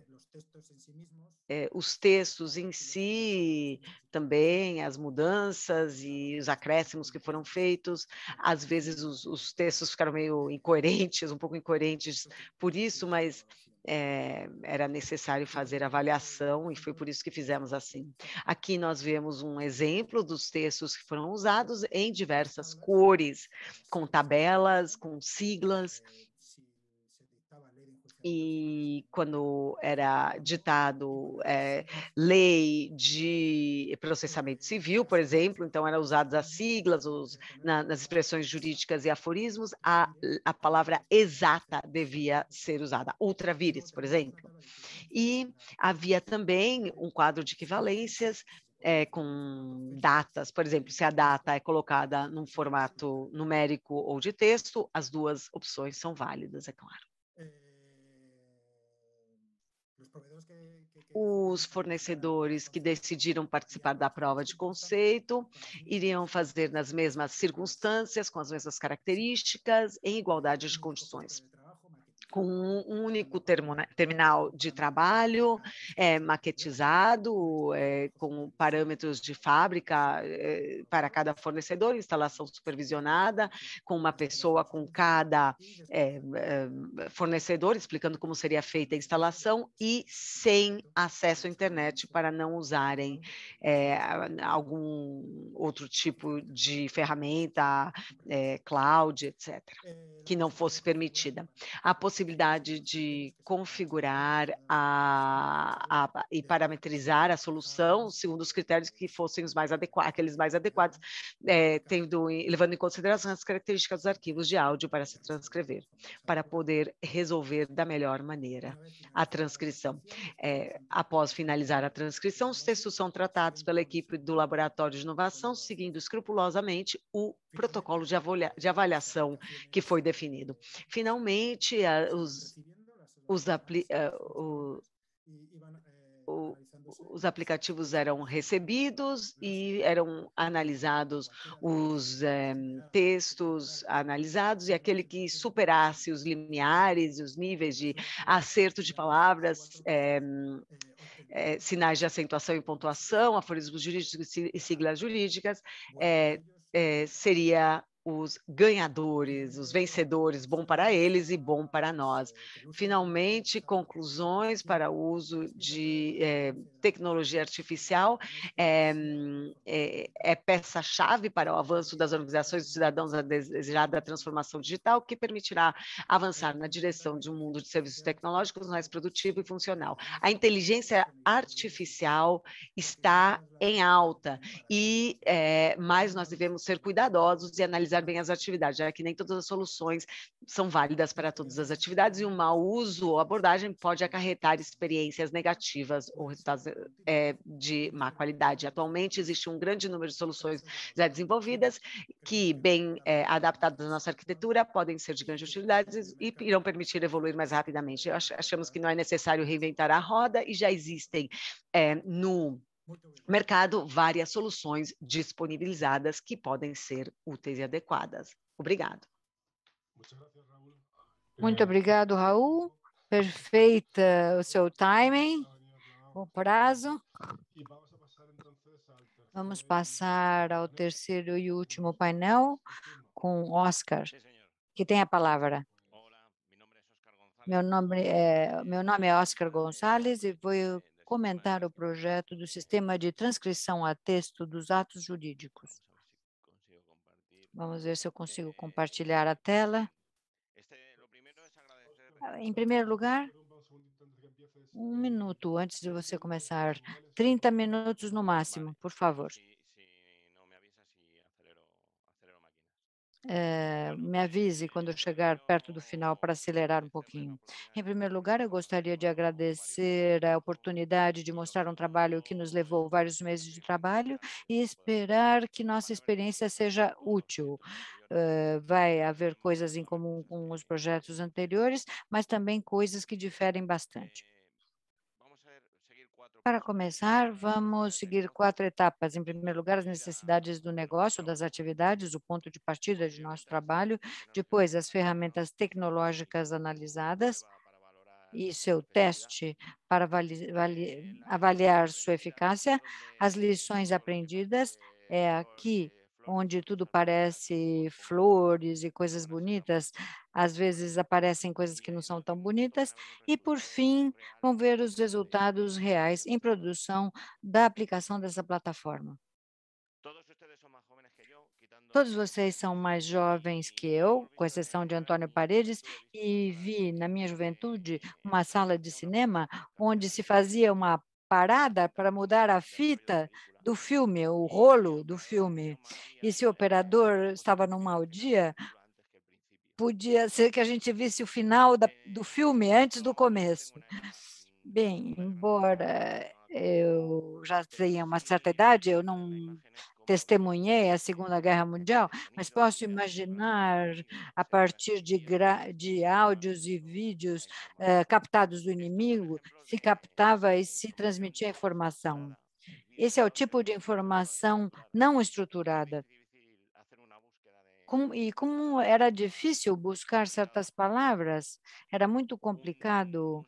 É, os textos em si, também as mudanças e os acréscimos que foram feitos. Às vezes os, os, textos ficaram meio incoerentes, um pouco incoerentes por isso, mas é, era necessário fazer avaliação e foi por isso que fizemos assim. Aqui nós vemos um exemplo dos textos que foram usados em diversas uhum. cores, com tabelas, com siglas, e quando era ditado é, lei de processamento civil, por exemplo, então eram usadas as siglas, os, na, nas expressões jurídicas e aforismos, a, a palavra exata devia ser usada, ultra vires, por exemplo. E havia também um quadro de equivalências é, com datas, por exemplo, se a data é colocada num formato numérico ou de texto, as duas opções são válidas, é claro. Os fornecedores que decidiram participar da prova de conceito uhum. iriam fazer nas mesmas circunstâncias, com as mesmas características, em igualdade de uhum. condições com um único né, terminal de trabalho, é, maquetizado, é, com parâmetros de fábrica é, para cada fornecedor, instalação supervisionada, com uma pessoa com cada é, é, fornecedor, explicando como seria feita a instalação e sem acesso à internet para não usarem é, algum outro tipo de ferramenta, cloud, etc., que não fosse permitida. A possibilidade possibilidade de configurar a, a, e parametrizar a solução segundo os critérios que fossem os mais adequados, aqueles mais adequados, é, tendo, levando em consideração as características dos arquivos de áudio para se transcrever, para poder resolver da melhor maneira a transcrição. É, após finalizar a transcrição, os textos são tratados pela equipe do Laboratório de Inovação, seguindo escrupulosamente o protocolo de, avaliação que foi definido. Finalmente, os, os, apli eh, o, o, os aplicativos eram recebidos e eram analisados os é, textos analisados e aquele que superasse os limiares os níveis de acerto de palavras é, é, sinais de acentuação e pontuação, aforismos jurídicos e siglas jurídicas, seria os ganhadores, os vencedores, bom para eles e bom para nós. Finalmente, conclusões para o uso de eh, tecnologia artificial é, é, é peça-chave para o avanço das organizações dos cidadãos a desejada transformação digital, que permitirá avançar na direção de um mundo de serviços tecnológicos mais produtivo e funcional. A inteligência artificial está em alta e mais nós devemos ser cuidadosos e analisar organizar bem as atividades, já que nem todas as soluções são válidas para todas as atividades e o um mau uso ou abordagem pode acarretar experiências negativas ou resultados é, de má qualidade. Atualmente, existe um grande número de soluções já desenvolvidas que, bem é, adaptadas à nossa arquitetura, podem ser de grande utilidade e irão permitir evoluir mais rapidamente. Achamos que não é necessário reinventar a roda e já existem é, no mercado várias soluções disponibilizadas que podem ser úteis e adequadas. Obrigado. Muito eh, obrigado, Raul. Perfeita o seu timing, o prazo. Vamos passar ao terceiro e último painel com Oscar, que tem a palavra. Meu nome é, meu nome é Oscar Gonçalves e vou comentar o projeto do sistema de transcrição a texto dos atos jurídicos. Vamos ver se eu consigo compartilhar a tela. Em primeiro ah, lugar, um minuto antes de você começar, 30 minutos no máximo, por favor. é, me avise quando chegar perto do final para acelerar um pouquinho. Em primeiro lugar, eu gostaria de agradecer a oportunidade de mostrar um trabalho que nos levou vários meses de trabalho e esperar que nossa experiência seja útil. Uh, vai haver coisas em comum com os projetos anteriores, mas também coisas que diferem bastante. Para começar, vamos seguir quatro etapas. Em primeiro lugar, as tá. necessidades do negócio, das atividades, o ponto de partida de nosso trabalho. Depois, as ferramentas tecnológicas analisadas e seu teste para avaliar sua eficácia. As lições aprendidas é aqui Uhum. onde tudo parece flores e coisas bonitas, às vezes aparecem coisas que não são tão bonitas, é e por fim vão ver os resultados reais em produção da aplicação dessa plataforma. Todos vocês são mais jovens que eu, com exceção de Antônio Paredes, e vi na minha juventude uma sala de cinema onde se fazia uma parada para mudar a fita do filme, o rolo do filme. E se o operador estava num mau dia, podia ser que a gente visse o final da, do filme antes do começo. Bem, embora eu já tenha uma certa idade, eu não testemunhei a Segunda Guerra Mundial, mas posso imaginar, a partir de, de áudios e vídeos eh, captados do inimigo, se captava e se transmitia informação. Esse é o tipo de informação não estruturada. e como era difícil buscar certas palavras, era muito complicado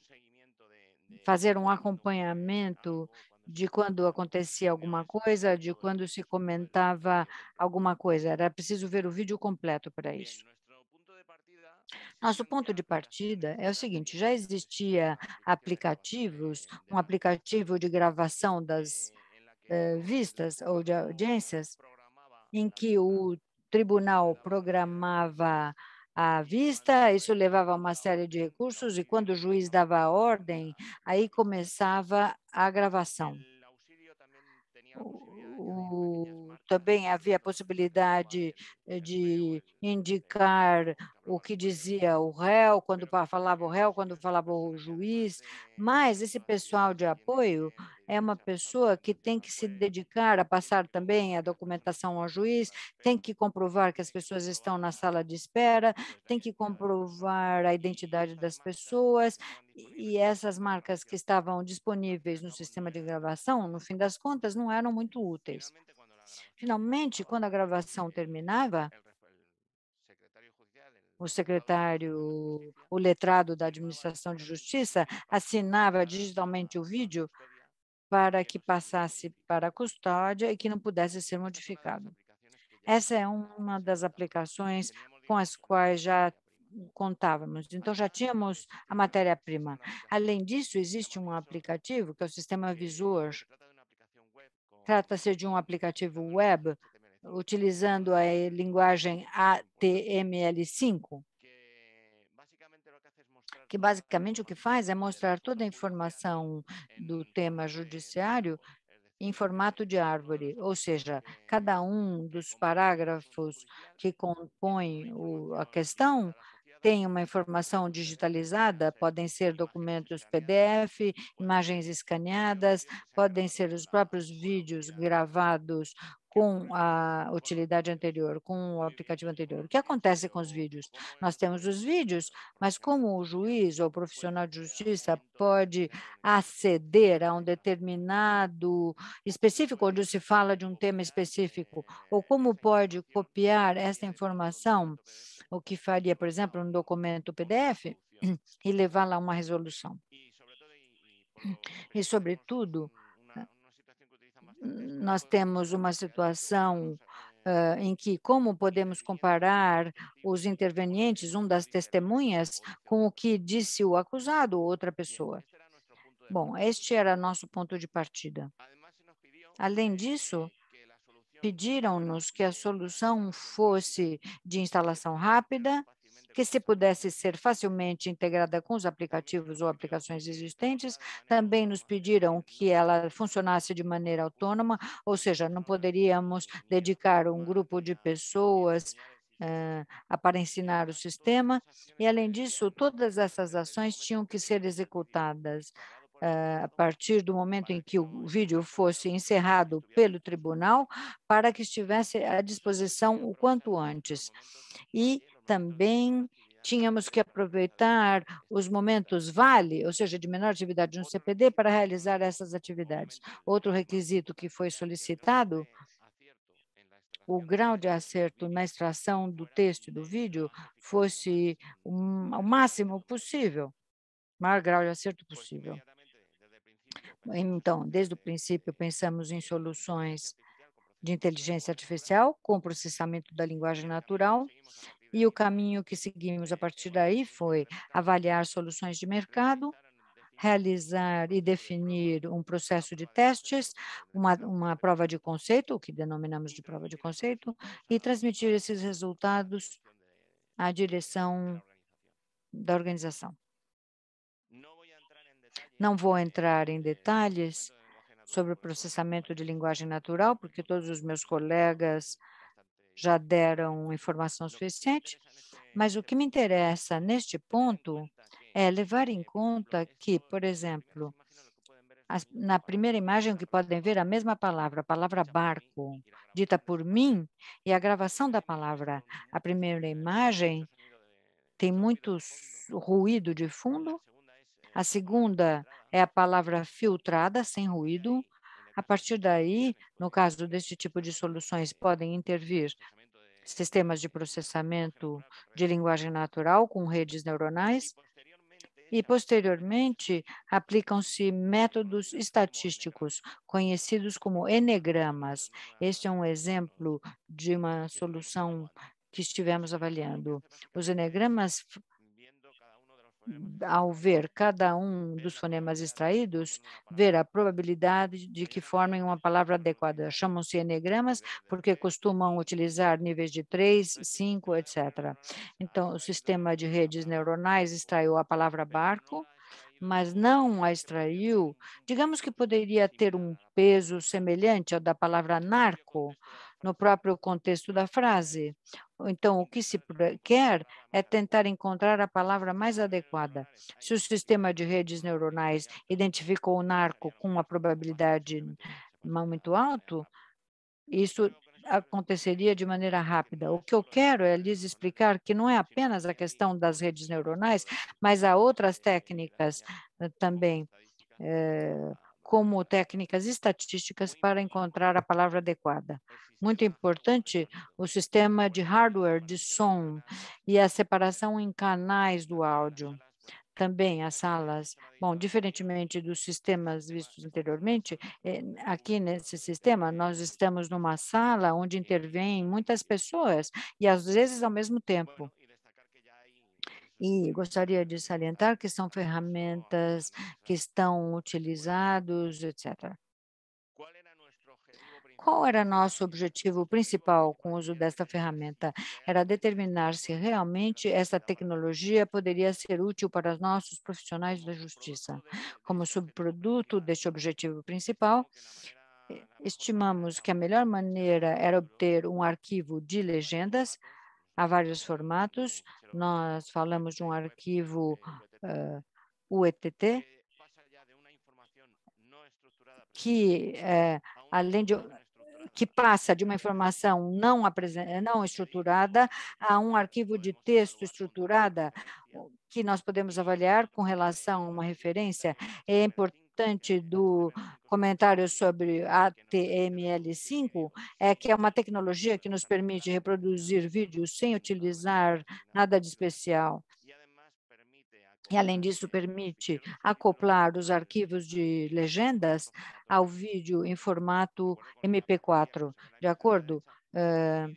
fazer um acompanhamento de quando acontecia alguma coisa, de quando se comentava alguma coisa. Era preciso ver o vídeo completo para isso. Nosso ponto de partida é o seguinte, já existia aplicativos, um aplicativo de gravação das eh, vistas ou de audiências, em que o tribunal programava à vista, isso levava a uma série de recursos, e quando o juiz dava a ordem, aí começava a gravação. O, o, também havia a possibilidade eh, de indicar o que dizia o réu, quando falava o réu, quando falava o juiz, mas esse pessoal de apoio é uma pessoa que tem que se dedicar a passar também a documentação ao juiz, tem que comprovar que as pessoas estão na sala de espera, tem que comprovar a identidade das pessoas, e essas marcas que estavam disponíveis no sistema de gravação, no fim das contas, não eram muito úteis. Finalmente, quando a gravação terminava, o secretário, o letrado da Administração de Justiça, assinava digitalmente o vídeo para que passasse para a custódia e que não pudesse ser modificado. Essa é uma das aplicações com as quais já contávamos. Então, já tínhamos a matéria-prima. Além disso, existe um aplicativo, que é o sistema Visor. Trata-se de um aplicativo web utilizando a eh, linguagem html 5 que basicamente o que faz é mostrar toda a informação do tema judiciário em formato de árvore, ou seja, cada um dos parágrafos que compõem o, a questão tem uma informação digitalizada, podem ser documentos PDF, imagens escaneadas, podem ser os próprios vídeos gravados com a utilidade anterior, com o aplicativo anterior. O que acontece com os vídeos? Nós temos os vídeos, mas como o juiz ou o profissional de justiça pode aceder a um determinado específico, onde se fala de um tema específico, ou como pode copiar essa informação, o que faria, por exemplo, um documento PDF, e levar lá uma resolução. E, sobretudo, nós temos uma situação Uh, em que como podemos comparar os intervenientes, um das testemunhas, com o que disse o acusado ou outra pessoa. Bom, este era nosso ponto de partida. Além disso, pediram-nos que a solução fosse de instalação rápida que se pudesse ser facilmente integrada com os aplicativos ou aplicações existentes. Também nos pediram que ela funcionasse de maneira autônoma, ou seja, não poderíamos dedicar um grupo de pessoas uh, para ensinar o sistema. E, além disso, todas essas ações tinham que ser executadas eh, a partir do momento em que o vídeo fosse encerrado pelo tribunal para que estivesse à disposição o quanto antes. E também tínhamos que aproveitar os momentos vale, ou seja, de menor atividade no CPD, para realizar essas atividades. Outro requisito que foi solicitado, o grau de acerto na extração do texto e do vídeo fosse o máximo possível, maior grau de acerto possível. Então, desde o princípio, pensamos em soluções de inteligência artificial com processamento da linguagem natural, e o caminho que seguimos a partir daí foi avaliar soluções de mercado, realizar e definir um processo de testes, uma, uma prova de conceito, o que denominamos de prova de conceito, e transmitir esses resultados à direção da organização. Não vou entrar em detalhes sobre o processamento de linguagem natural, porque todos os meus colegas já deram informação suficiente, mas o né? que me interessa neste ponto é levar em conta que, por exemplo, as, na primeira imagem o que podem ver é a mesma palavra, a palavra barco, dita por mim, e a né? gravação da palavra. A primeira né? imagem tem muito ruído de fundo, a segunda é a palavra filtrada, sem ruído, a partir daí, no caso deste tipo de soluções, podem intervir sistemas de processamento de linguagem natural com redes neuronais e, posteriormente, aplicam-se métodos estatísticos, conhecidos como enegramas. Este é um exemplo de uma solução que estivemos avaliando. Os enegramas ao ver cada um dos fonemas extraídos, ver a probabilidade de que formem uma palavra adequada. Chamam-se enegramas é porque costumam utilizar níveis de 3, 5, etc. Então, o sistema de redes neuronais extraiu a palavra barco, mas não a é extraiu. Digamos que poderia ter um peso semelhante ao da palavra narco, no próprio contexto da frase. Então, o que se quer é tentar encontrar a palavra mais adequada. Se o sistema de redes neuronais identificou o narco com uma probabilidade muito alta, isso aconteceria de maneira rápida. O que eu quero é lhes explicar que não é apenas a questão das redes neuronais, mas há outras técnicas eh, também. É, como técnicas estatísticas para encontrar a palavra adequada. Muito importante o sistema de hardware de som e a separação em canais do áudio também as salas. Bom, diferentemente dos sistemas vistos anteriormente, eh, aqui nesse sistema nós estamos numa sala onde intervêm muitas pessoas e às vezes ao mesmo tempo. E gostaria de salientar que são ferramentas que estão utilizados, etc. Qual era nosso objetivo principal com o uso desta ferramenta? Era determinar se realmente essa tecnologia poderia ser útil para os nossos profissionais da justiça. Como subproduto deste objetivo principal, estimamos que a melhor maneira era obter um arquivo de legendas Há vários formatos. Nós falamos de um arquivo uh, eh, UETT, que uh, além de que passa de uma informação não, não estruturada a um arquivo de texto estruturada que nós podemos avaliar com relação a uma referência. É importante importante do comentário sobre ATML5 é que é uma tecnologia que nos permite reproduzir vídeos sem utilizar nada de especial. E, além disso, permite acoplar os arquivos de legendas ao vídeo em formato MP4. De acordo? Uh,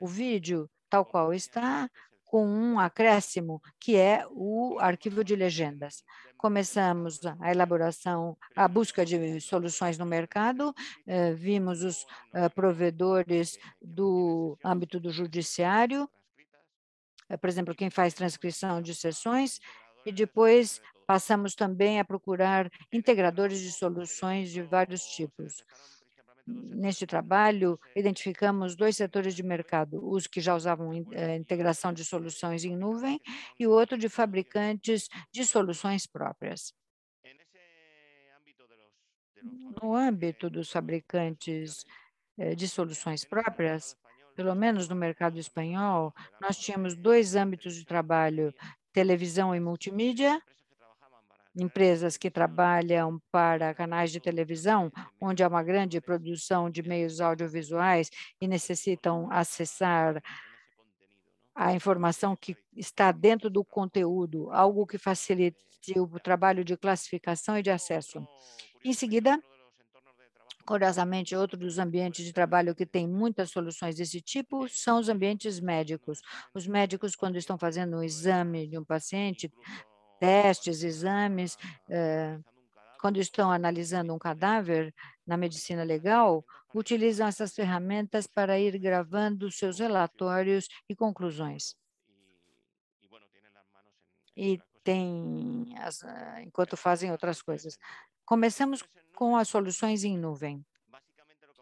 o vídeo, tal qual está, com um acréscimo, que é o arquivo de legendas. Começamos a elaboração, a busca de soluções no mercado, eh, vimos os eh, provedores do âmbito do judiciário, eh, por exemplo, quem faz transcrição de sessões, e depois passamos também a procurar integradores de soluções de vários tipos. Neste trabalho, identificamos dois setores de mercado, os que já usavam eh, integração de soluções em nuvem e o outro de né? fabricantes de soluções próprias. É, no âmbito eh, dos fabricantes eh, de soluções próprias, pelo menos no mercado espanhol, nós tínhamos dois âmbitos de trabalho, televisão e multimídia empresas que trabalham para canais de televisão, onde há uma grande produção de meios audiovisuais e necessitam acessar a informação que está dentro do conteúdo, algo que facilite o trabalho de classificação e de acesso. Em seguida, curiosamente, outro dos ambientes de trabalho que tem muitas soluções desse tipo são os ambientes médicos. Os médicos, quando estão fazendo um exame de um paciente, testes, exames, eh, quando estão analisando um cadáver na medicina legal, utilizam essas ferramentas para ir gravando seus relatórios e conclusões. E tem, as, eh, enquanto fazem outras coisas. Começamos com as soluções em nuvem.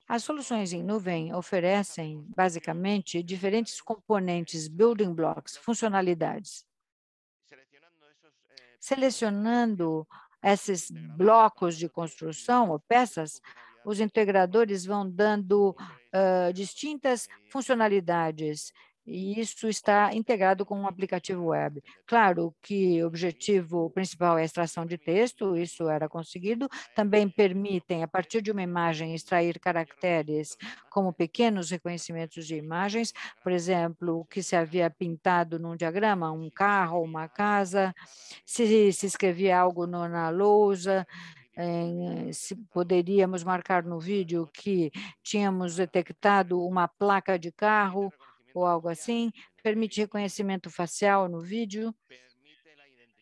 As soluções em nuvem oferecem, basicamente, diferentes componentes, building blocks, funcionalidades. Selecionando esses né? blocos de construção ou peças, os integradores vão dando uh, distintas funcionalidades e isso está integrado com um aplicativo web. Claro que o objetivo principal é a extração de texto, isso era conseguido. Também permitem, a partir de uma imagem, extrair caracteres como pequenos reconhecimentos de imagens, por exemplo, o que se havia pintado num diagrama, um carro, uma casa, se se escrevia algo na lousa, em, eh, se poderíamos marcar no vídeo que tínhamos detectado uma placa de carro, ou algo assim, permite reconhecimento facial no vídeo,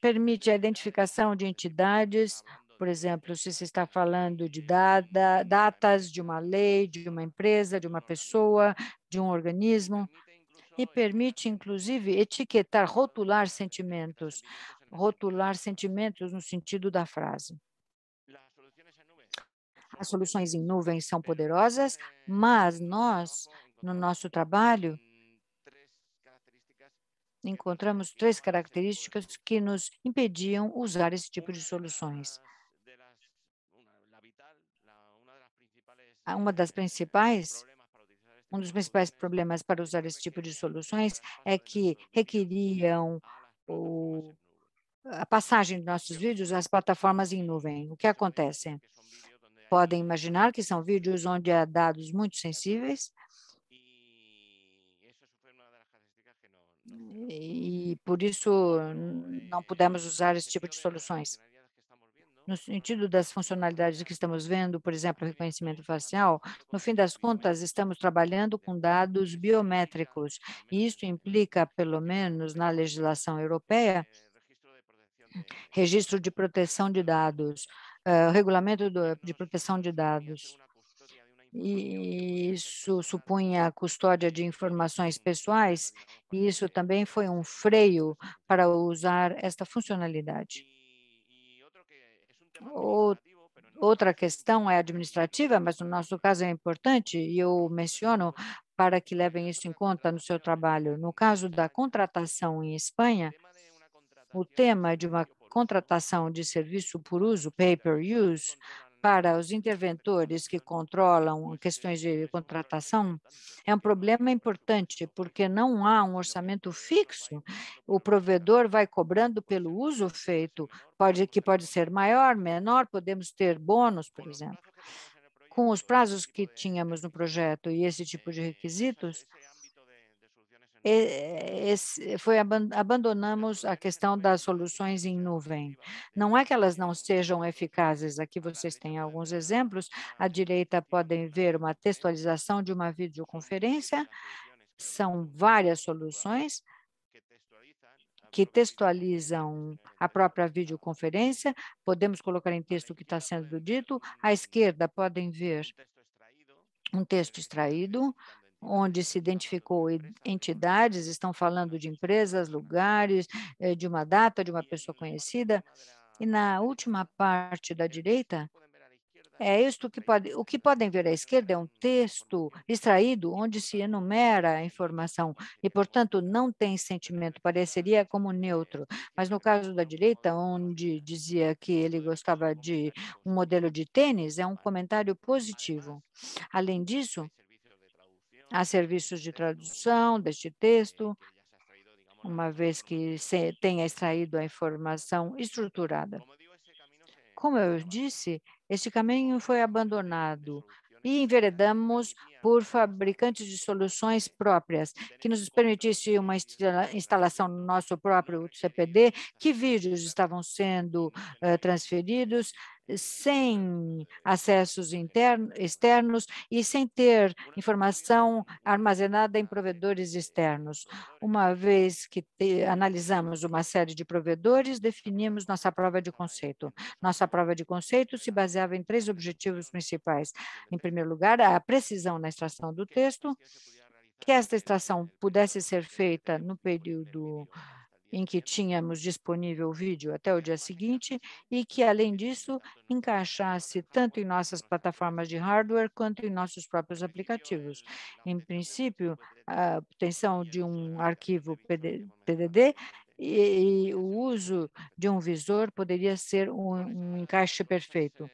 permite a identificação de entidades, por exemplo, se se está falando de data, datas de uma lei, de uma empresa, de uma pessoa, de um organismo, e permite, inclusive, etiquetar, rotular sentimentos, rotular sentimentos no sentido da frase. As soluções em nuvem são poderosas, mas nós, no nosso trabalho, encontramos três características que nos impediam usar esse tipo de soluções. Ah, uma das principais um dos principais problemas para usar esse tipo de soluções é que requeriam o, a passagem de nossos vídeos às plataformas em nuvem. O que acontece? Podem imaginar que são vídeos onde há dados muito sensíveis e por isso não pudemos usar esse tipo de soluções. No sentido das funcionalidades que estamos vendo, por exemplo, reconhecimento facial, no fim das contas, estamos trabalhando com dados biométricos, e isso implica, pelo menos na legislação europeia, registro de proteção de dados, uh, regulamento do, de proteção de dados e isso supunha a custódia de informações pessoais, e isso também foi um freio para usar esta funcionalidade. É é outra é questão é administrativa, mas no nosso caso é importante, e eu menciono para que levem isso em conta no seu trabalho. No caso da contratação em Espanha, o tema de uma contratação de serviço por uso, pay-per-use, para os interventores que controlam questões de contratação é um problema importante, porque não há um orçamento fixo. O provedor vai cobrando pelo uso feito, pode, que pode ser maior, menor, podemos ter bônus, por exemplo. Com os prazos que tínhamos no projeto e esse tipo de requisitos, eh, foi abandonamos a questão das soluções em nuvem. Não é que elas não sejam eficazes. Aqui vocês têm alguns exemplos. À direita podem ver uma textualização de uma videoconferência. São várias soluções que textualizam a própria videoconferência. Podemos colocar em texto o que está sendo dito. À esquerda podem ver um texto extraído onde se identificou entidades, estão falando de empresas, lugares, eh, de uma data, de uma pessoa conhecida. E na última parte da direita, é isto que pode, o que podem ver à esquerda é um texto extraído onde se enumera a informação e, portanto, não tem sentimento, pareceria como neutro. Mas no caso da direita, onde dizia que ele gostava de um modelo de tênis, é um comentário positivo. Além disso, Há serviços de tradução deste texto, uma vez que tenha extraído a informação estruturada. Como eu disse, este caminho foi abandonado e enveredamos por fabricantes de soluções próprias, que nos permitisse uma instalação no nosso próprio CPD, que vídeos estavam sendo eh, transferidos, sem acessos internos, externos e sem ter informação armazenada em provedores externos. Uma vez que te, analisamos uma série de provedores, definimos nossa prova de conceito. Nossa prova de conceito se baseava em três objetivos principais. Em primeiro lugar, a precisão na extração do texto, que esta extração pudesse ser feita no período em que tínhamos disponível o vídeo até o dia seguinte e que, além disso, encaixasse tanto em nossas plataformas de hardware quanto em nossos próprios aplicativos. Em princípio, a obtenção de um arquivo PDD e, e o uso de um visor poderia ser um, um encaixe perfeito.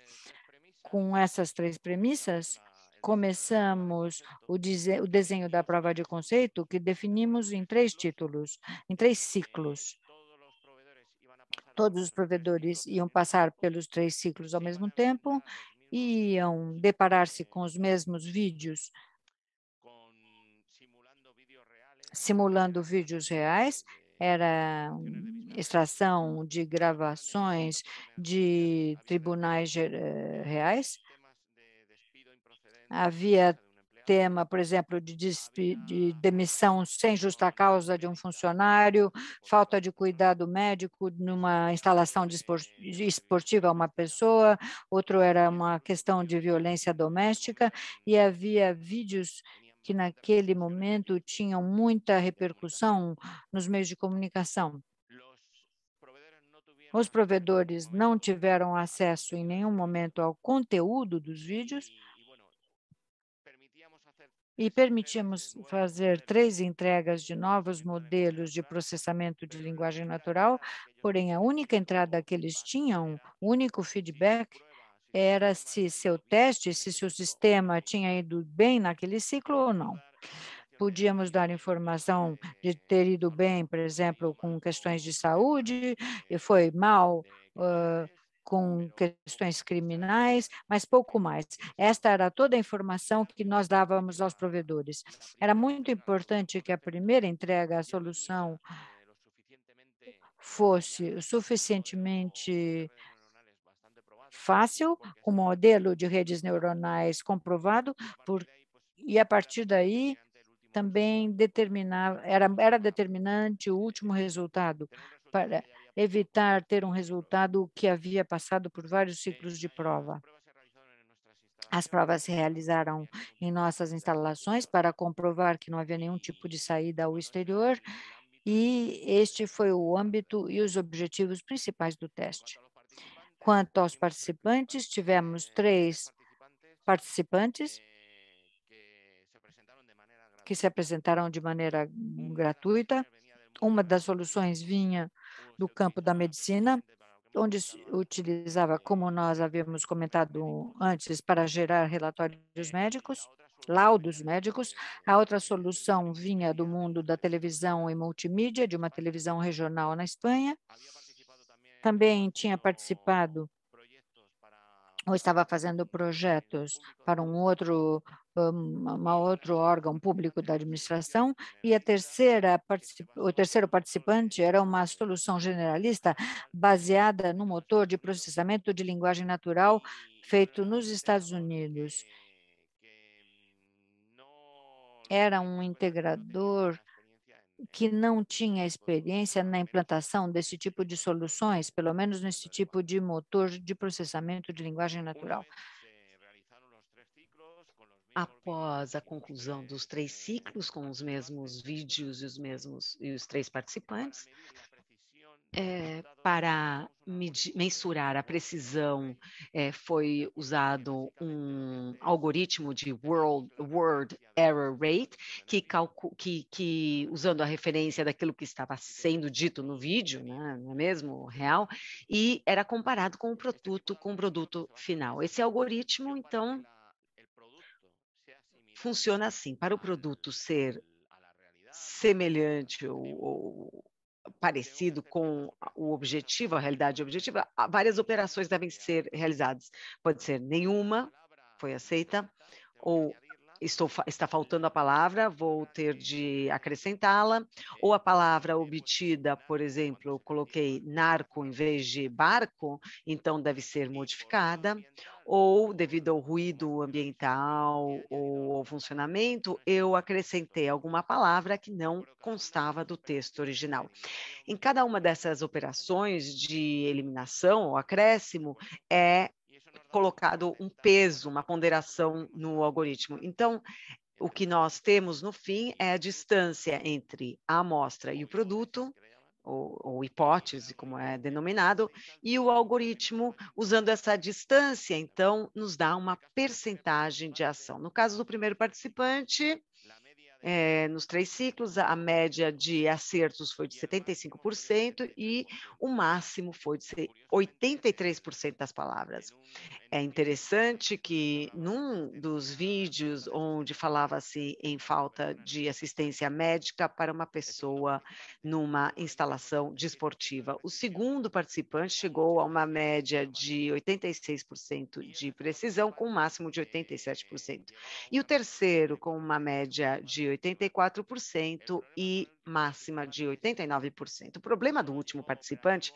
Com essas três premissas, começamos o, o desenho da prova de conceito, que definimos em três títulos, em três ciclos. Todos os provedores iam passar pelos três ciclos ao mesmo tempo, iam deparar-se com os mesmos vídeos, simulando vídeos reais, era extração de gravações de tribunais eh, reais, Havia tema, por exemplo, de, de, demissão sem justa causa de um funcionário, falta de cuidado médico numa instalação esportiva a uma pessoa, outro era uma questão de violência doméstica, e havia vídeos que naquele momento tinham muita repercussão nos meios de comunicação. Os provedores não tiveram acesso em nenhum momento ao conteúdo dos vídeos, e permitimos fazer três entregas de novos modelos de processamento de linguagem natural, porém a única entrada que eles tinham, o único feedback, era se seu teste, se seu sistema tinha ido bem naquele ciclo ou não. Podíamos dar informação de ter ido bem, por exemplo, com questões de saúde, e foi mal uh, com questões criminais, mas pouco mais. Esta era toda a informação que nós dávamos aos provedores. Era muito importante que a primeira entrega a solução fosse suficientemente fácil, com um modelo de redes neuronais comprovado, por, e a partir daí também determinar, era, era determinante o último resultado para evitar ter um resultado que havia passado por vários ciclos de prova. As provas se realizaram em nossas instalações para comprovar que não havia nenhum tipo de saída ao exterior, e este foi o âmbito e os objetivos principais do teste. Quanto aos participantes, tivemos três participantes que se apresentaram de maneira gratuita. Uma das soluções vinha do campo da medicina, onde se utilizava, como nós havíamos comentado antes, para gerar relatórios médicos, laudos médicos. A outra solução vinha do mundo da televisão e multimídia, de uma televisão regional na Espanha. Também tinha participado ou estava fazendo projetos para um outro hum, uma outro órgão público da administração e a terceira o terceiro participante era uma solução generalista baseada no motor de processamento de linguagem natural feito nos Estados Unidos. Era um integrador que não tinha experiência na implantação desse tipo de soluções, pelo menos nesse tipo de motor de processamento de linguagem natural. Eh, Após a conclusão eh, dos três ciclos, com os mesmos vídeos e os mesmos e os três participantes, é, para mensurar a precisão, é, foi usado um algoritmo de World, word Error Rate, que, que, que, usando a referência daquilo que estava sendo dito no vídeo, né, não é mesmo, real, e era comparado com o produto, com o produto final. Esse algoritmo, então, funciona assim, para o produto ser semelhante ou, ou parecido com o objetivo, a realidade objetiva, várias operações devem ser realizadas. Pode ser nenhuma foi aceita, ou Estou, está faltando a palavra, vou ter de acrescentá-la, ou a palavra obtida, por exemplo, eu coloquei narco em vez de barco, então deve ser modificada, ou devido ao ruído ambiental ou ao funcionamento, eu acrescentei alguma palavra que não constava do texto original. Em cada uma dessas operações de eliminação ou acréscimo, é colocado um peso, uma ponderação no algoritmo. Então, o que nós temos no fim é a distância entre a amostra e o produto, ou, ou, hipótese, como é denominado, e o algoritmo, usando essa distância, então, nos dá uma percentagem de ação. No caso do primeiro participante, é, nos três ciclos, a média de acertos foi de 75% e o máximo foi de 83% das palavras. É, é interessante que é num dos vídeos onde falava-se em falta de uhum. assistência médica para uma é pessoa numa instalação desportiva, o segundo participante chegou a uma média de 86% de precisão, com um máximo de 87%. E o terceiro, com uma média de 84% e máxima de 89%. O problema do último participante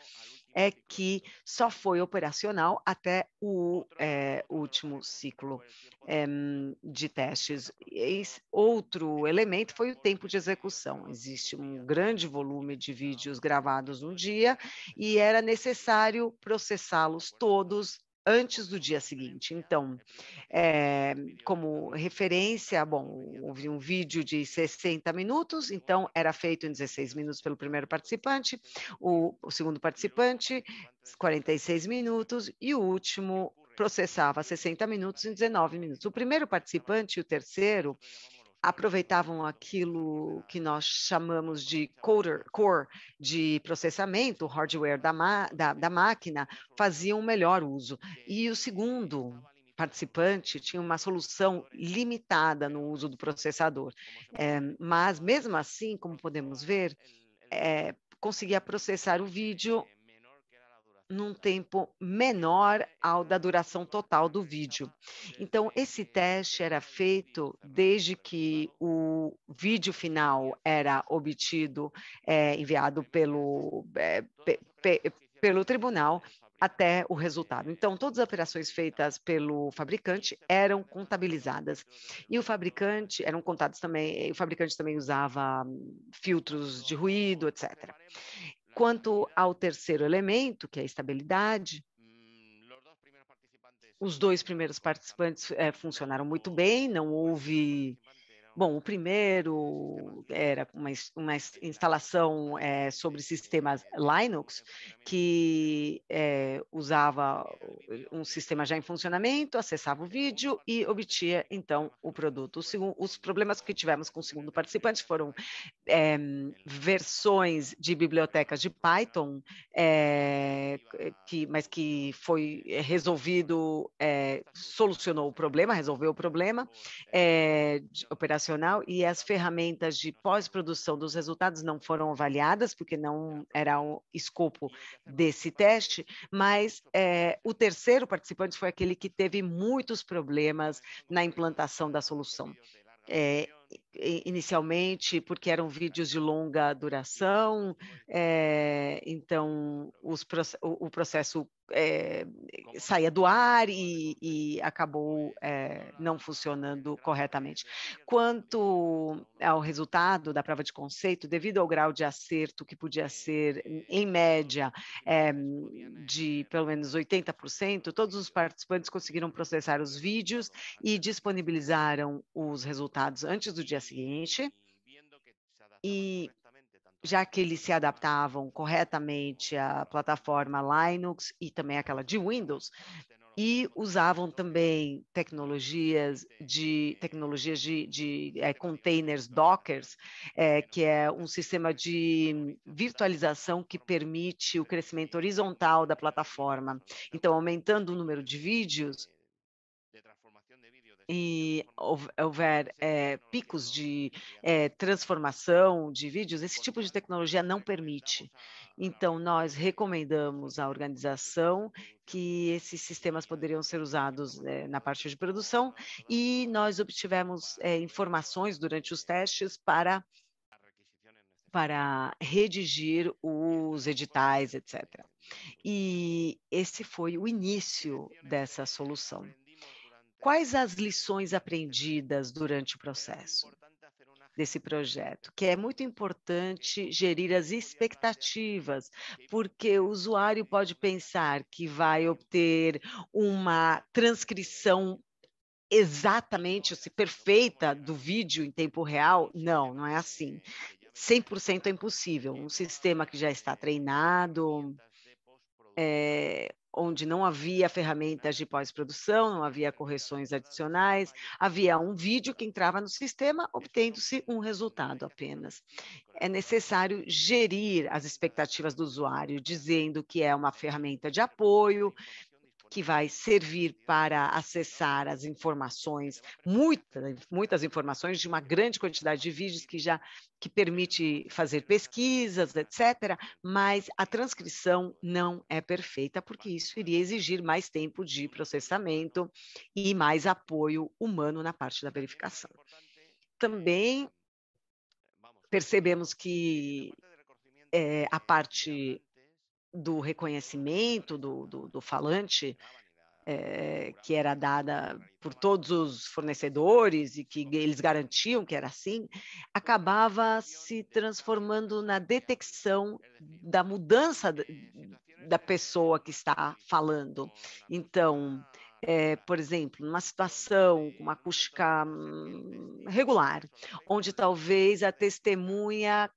é que só foi operacional até o é, último ciclo é, de testes. outro elemento foi o tempo de execução. Existe um grande volume de vídeos gravados no dia e era necessário processá-los todos antes do dia seguinte. Então, é, eh, como referência, bom, houve um vídeo de 60 minutos, então era feito em 16 minutos pelo primeiro participante, o, o segundo participante, 46 minutos, e o último processava 60 minutos em 19 minutos. O primeiro participante e o terceiro aproveitavam aquilo que nós chamamos de coder, core, de processamento, hardware da, da, da máquina, faziam o melhor uso. E o segundo participante tinha uma solução limitada no uso do processador. É, mas, mesmo assim, como podemos ver, é, conseguia processar o vídeo num tempo menor ao da duração total do vídeo. Então, esse teste era feito desde que o vídeo final era obtido, é, enviado pelo, é, pe, pe, pelo tribunal até o resultado. Então, todas as operações feitas pelo fabricante eram contabilizadas. E o fabricante, eram contados também, o fabricante também usava hum, filtros de ruído, etc. Quanto ao terceiro elemento, que é a estabilidade, hum, os dois primeiros participantes é, funcionaram muito bem, não houve Bom, o primeiro era uma, uma instalação é, sobre sistemas Linux, que é, usava um sistema já em funcionamento, acessava o vídeo e obtinha, então, o produto. O, os problemas que tivemos com o segundo participante foram é, versões de bibliotecas de Python, que, mas que foi resolvido, solucionou o problema, resolveu o problema, de operações operacional e as ferramentas de pós-produção dos resultados não foram avaliadas, porque não era o escopo desse teste, mas é, o terceiro participante foi aquele que teve muitos problemas na implantação da solução. É, inicialmente porque eram vídeos de longa duração, é, então os, o, o processo é, saía do ar e, e acabou é, não funcionando corretamente. Quanto ao resultado da prova de conceito, devido ao grau de acerto que podia ser, em média, é, de pelo menos 80%, todos os participantes conseguiram processar os vídeos e disponibilizaram os resultados antes do do dia seguinte. E já que eles se adaptavam corretamente à plataforma Linux e também aquela de Windows, e usavam também tecnologias de tecnologias de, de é, containers Dockers, é, que é um sistema de virtualização que permite o crescimento horizontal da plataforma. Então, aumentando o número de vídeos e houver é, picos de é, transformação de vídeos, esse tipo de tecnologia não permite. Então, nós recomendamos à organização que esses sistemas poderiam ser usados é, na parte de produção e nós obtivemos informações durante os testes para para redigir os editais, etc. E esse foi o início dessa solução. Quais as lições aprendidas durante o processo desse projeto? Que é muito importante gerir as expectativas, porque o usuário pode pensar que vai obter uma transcrição exatamente, se perfeita do vídeo em tempo real. Não, não é assim. 100% é impossível. Um sistema que já está treinado, é, onde não havia ferramentas de pós-produção, não havia correções adicionais, havia um vídeo que entrava no sistema, obtendo-se um resultado apenas. É necessário gerir as expectativas do usuário, dizendo que é uma ferramenta de apoio, que vai servir para acessar as informações, muitas, muitas informações de uma grande quantidade de vídeos que já que permite fazer pesquisas, etc., mas a transcrição não é perfeita, porque isso iria exigir mais tempo de processamento e mais apoio humano na parte da verificação. Também percebemos que é, a parte do reconhecimento do, do, do falante é, que era dada por todos os fornecedores e que eles garantiam que era assim, acabava se transformando na detecção da mudança da pessoa que está falando. Então, é, por exemplo, numa situação com uma acústica hum, regular, onde talvez a testemunha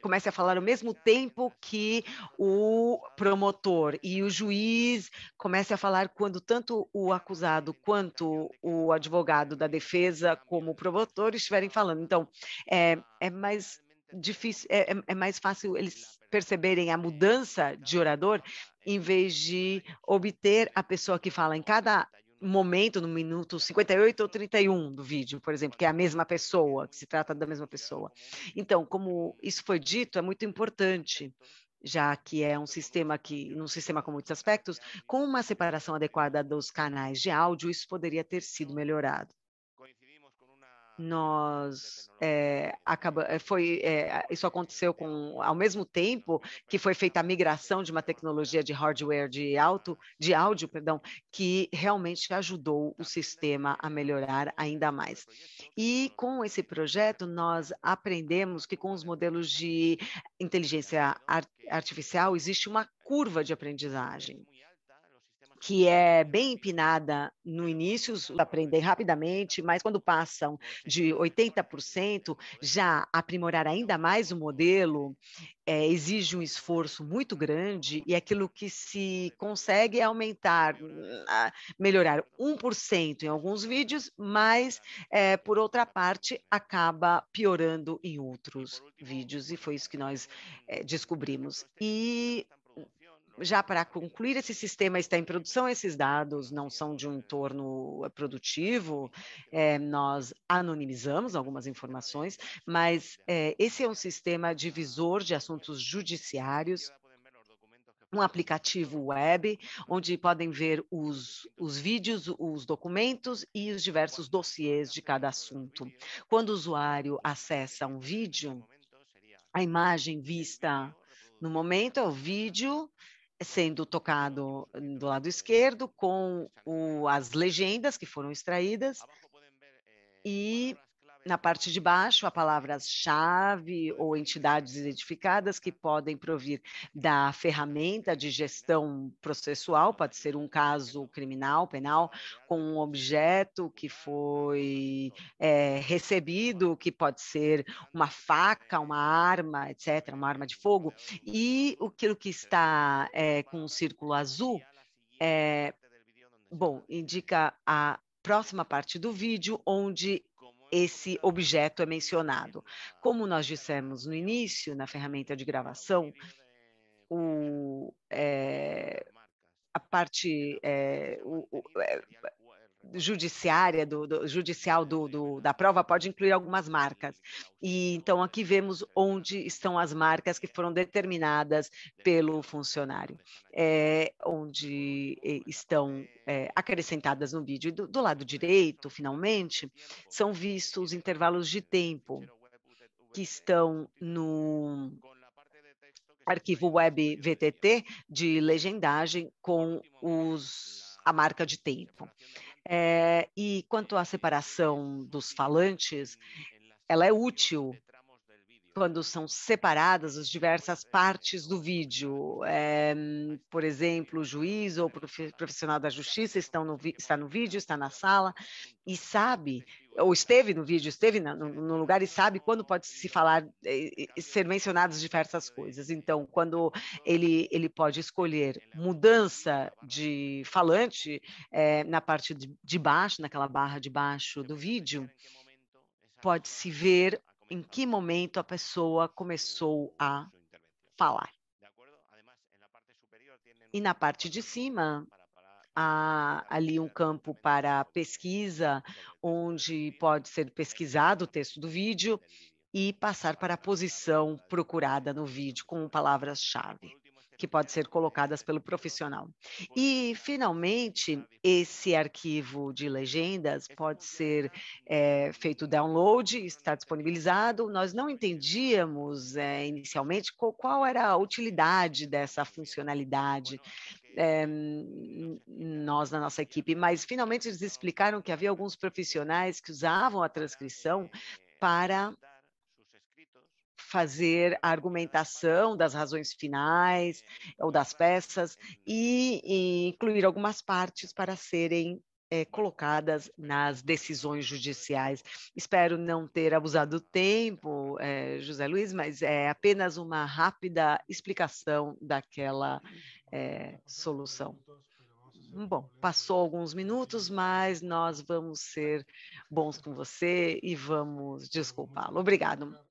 comece a falar ao mesmo tempo que o promotor e o juiz comece a falar quando tanto o acusado quanto o advogado da defesa, como o promotor, estiverem falando. Então, é, é mais difícil, é, é, é mais fácil eles perceberem a é, é mudança de orador em vez de obter a pessoa que fala em cada tá momento, no minuto 58 ou 31 do vídeo, por exemplo, que é a mesma pessoa, que se trata da mesma pessoa. Então, como isso foi dito, é muito importante já que é um sistema que, num sistema com muitos aspectos, com uma separação adequada dos canais de áudio, isso poderia ter sido melhorado nós é, acaba, eh, foi é, isso aconteceu com ao mesmo tempo que foi feita a migração de uma tecnologia de hardware de alto de áudio perdão que realmente ajudou o sistema a melhorar ainda mais e com esse projeto nós aprendemos que com os modelos de inteligência artificial existe uma curva de aprendizagem que é bem empinada no início, aprendem rapidamente, mas quando passam de 80%, já aprimorar ainda mais o modelo é, exige um esforço muito grande e aquilo que se consegue é aumentar, ah, melhorar 1% em alguns vídeos, mas, é, por outra parte, acaba piorando em outros vídeos, e foi isso que nós é, descobrimos. E já para concluir, esse sistema está em produção, esses dados não são de um entorno eh, produtivo, é, nós anonimizamos algumas informações, mas é, esse é um sistema divisor de assuntos judiciários um aplicativo web, onde podem ver os, os vídeos, os documentos e os diversos dossiês de cada assunto. Quando o usuário acessa um vídeo, a imagem vista no momento é o vídeo sendo tocado do lado esquerdo com o, as legendas que foram extraídas eh, e na parte de baixo, a palavra chave ou entidades identificadas que podem provir da ferramenta de gestão processual, pode ser um caso criminal, penal, com um objeto que foi é, recebido, que pode ser uma faca, uma arma, etc., uma arma de fogo, e aquilo que está é, com o um círculo azul, é, bom, indica a próxima parte do vídeo, onde esse objeto é mencionado. Como nós dissemos no início, na ferramenta de gravação, o, é, a parte, é, o, o, é, judiciária, do, do judicial do, do, da prova pode incluir algumas marcas. E então aqui vemos onde estão as marcas que foram determinadas pelo funcionário, é, onde estão é, acrescentadas no vídeo. E do, do lado direito, finalmente, são vistos os intervalos de tempo que estão no arquivo web VTT de legendagem com os, a marca de tempo. É, e quanto à separação dos falantes, ela é útil quando são separadas as diversas partes do vídeo. É, por exemplo, o juiz ou o profissional da justiça estão no, está no vídeo, está na sala e sabe, ou esteve no vídeo, esteve no, no lugar e sabe quando pode se falar, eh, ser mencionadas diversas coisas. Então, quando ele, ele pode escolher mudança de falante é, na parte de, de baixo, naquela barra de baixo do vídeo, pode-se ver em que momento a pessoa começou a é falar. E na parte de cima, há ali um campo para pesquisa, onde pode ser pesquisado o texto do vídeo e passar para a posição procurada no vídeo com palavras-chave que pode ser colocadas pelo profissional. E, finalmente, esse arquivo de legendas pode ser é, feito download, está disponibilizado. Nós não entendíamos é, inicialmente qual, era a utilidade dessa funcionalidade. É, nós na nossa equipe, mas finalmente eles explicaram que havia alguns profissionais que usavam a transcrição para fazer a argumentação das razões finais ou das peças e, e incluir algumas partes para serem é, colocadas nas decisões judiciais. Espero não ter abusado do tempo, é, José Luiz, mas é apenas uma rápida explicação daquela é, solução. Bom, passou alguns minutos, mas nós vamos ser bons com você e vamos desculpá-lo. Obrigado.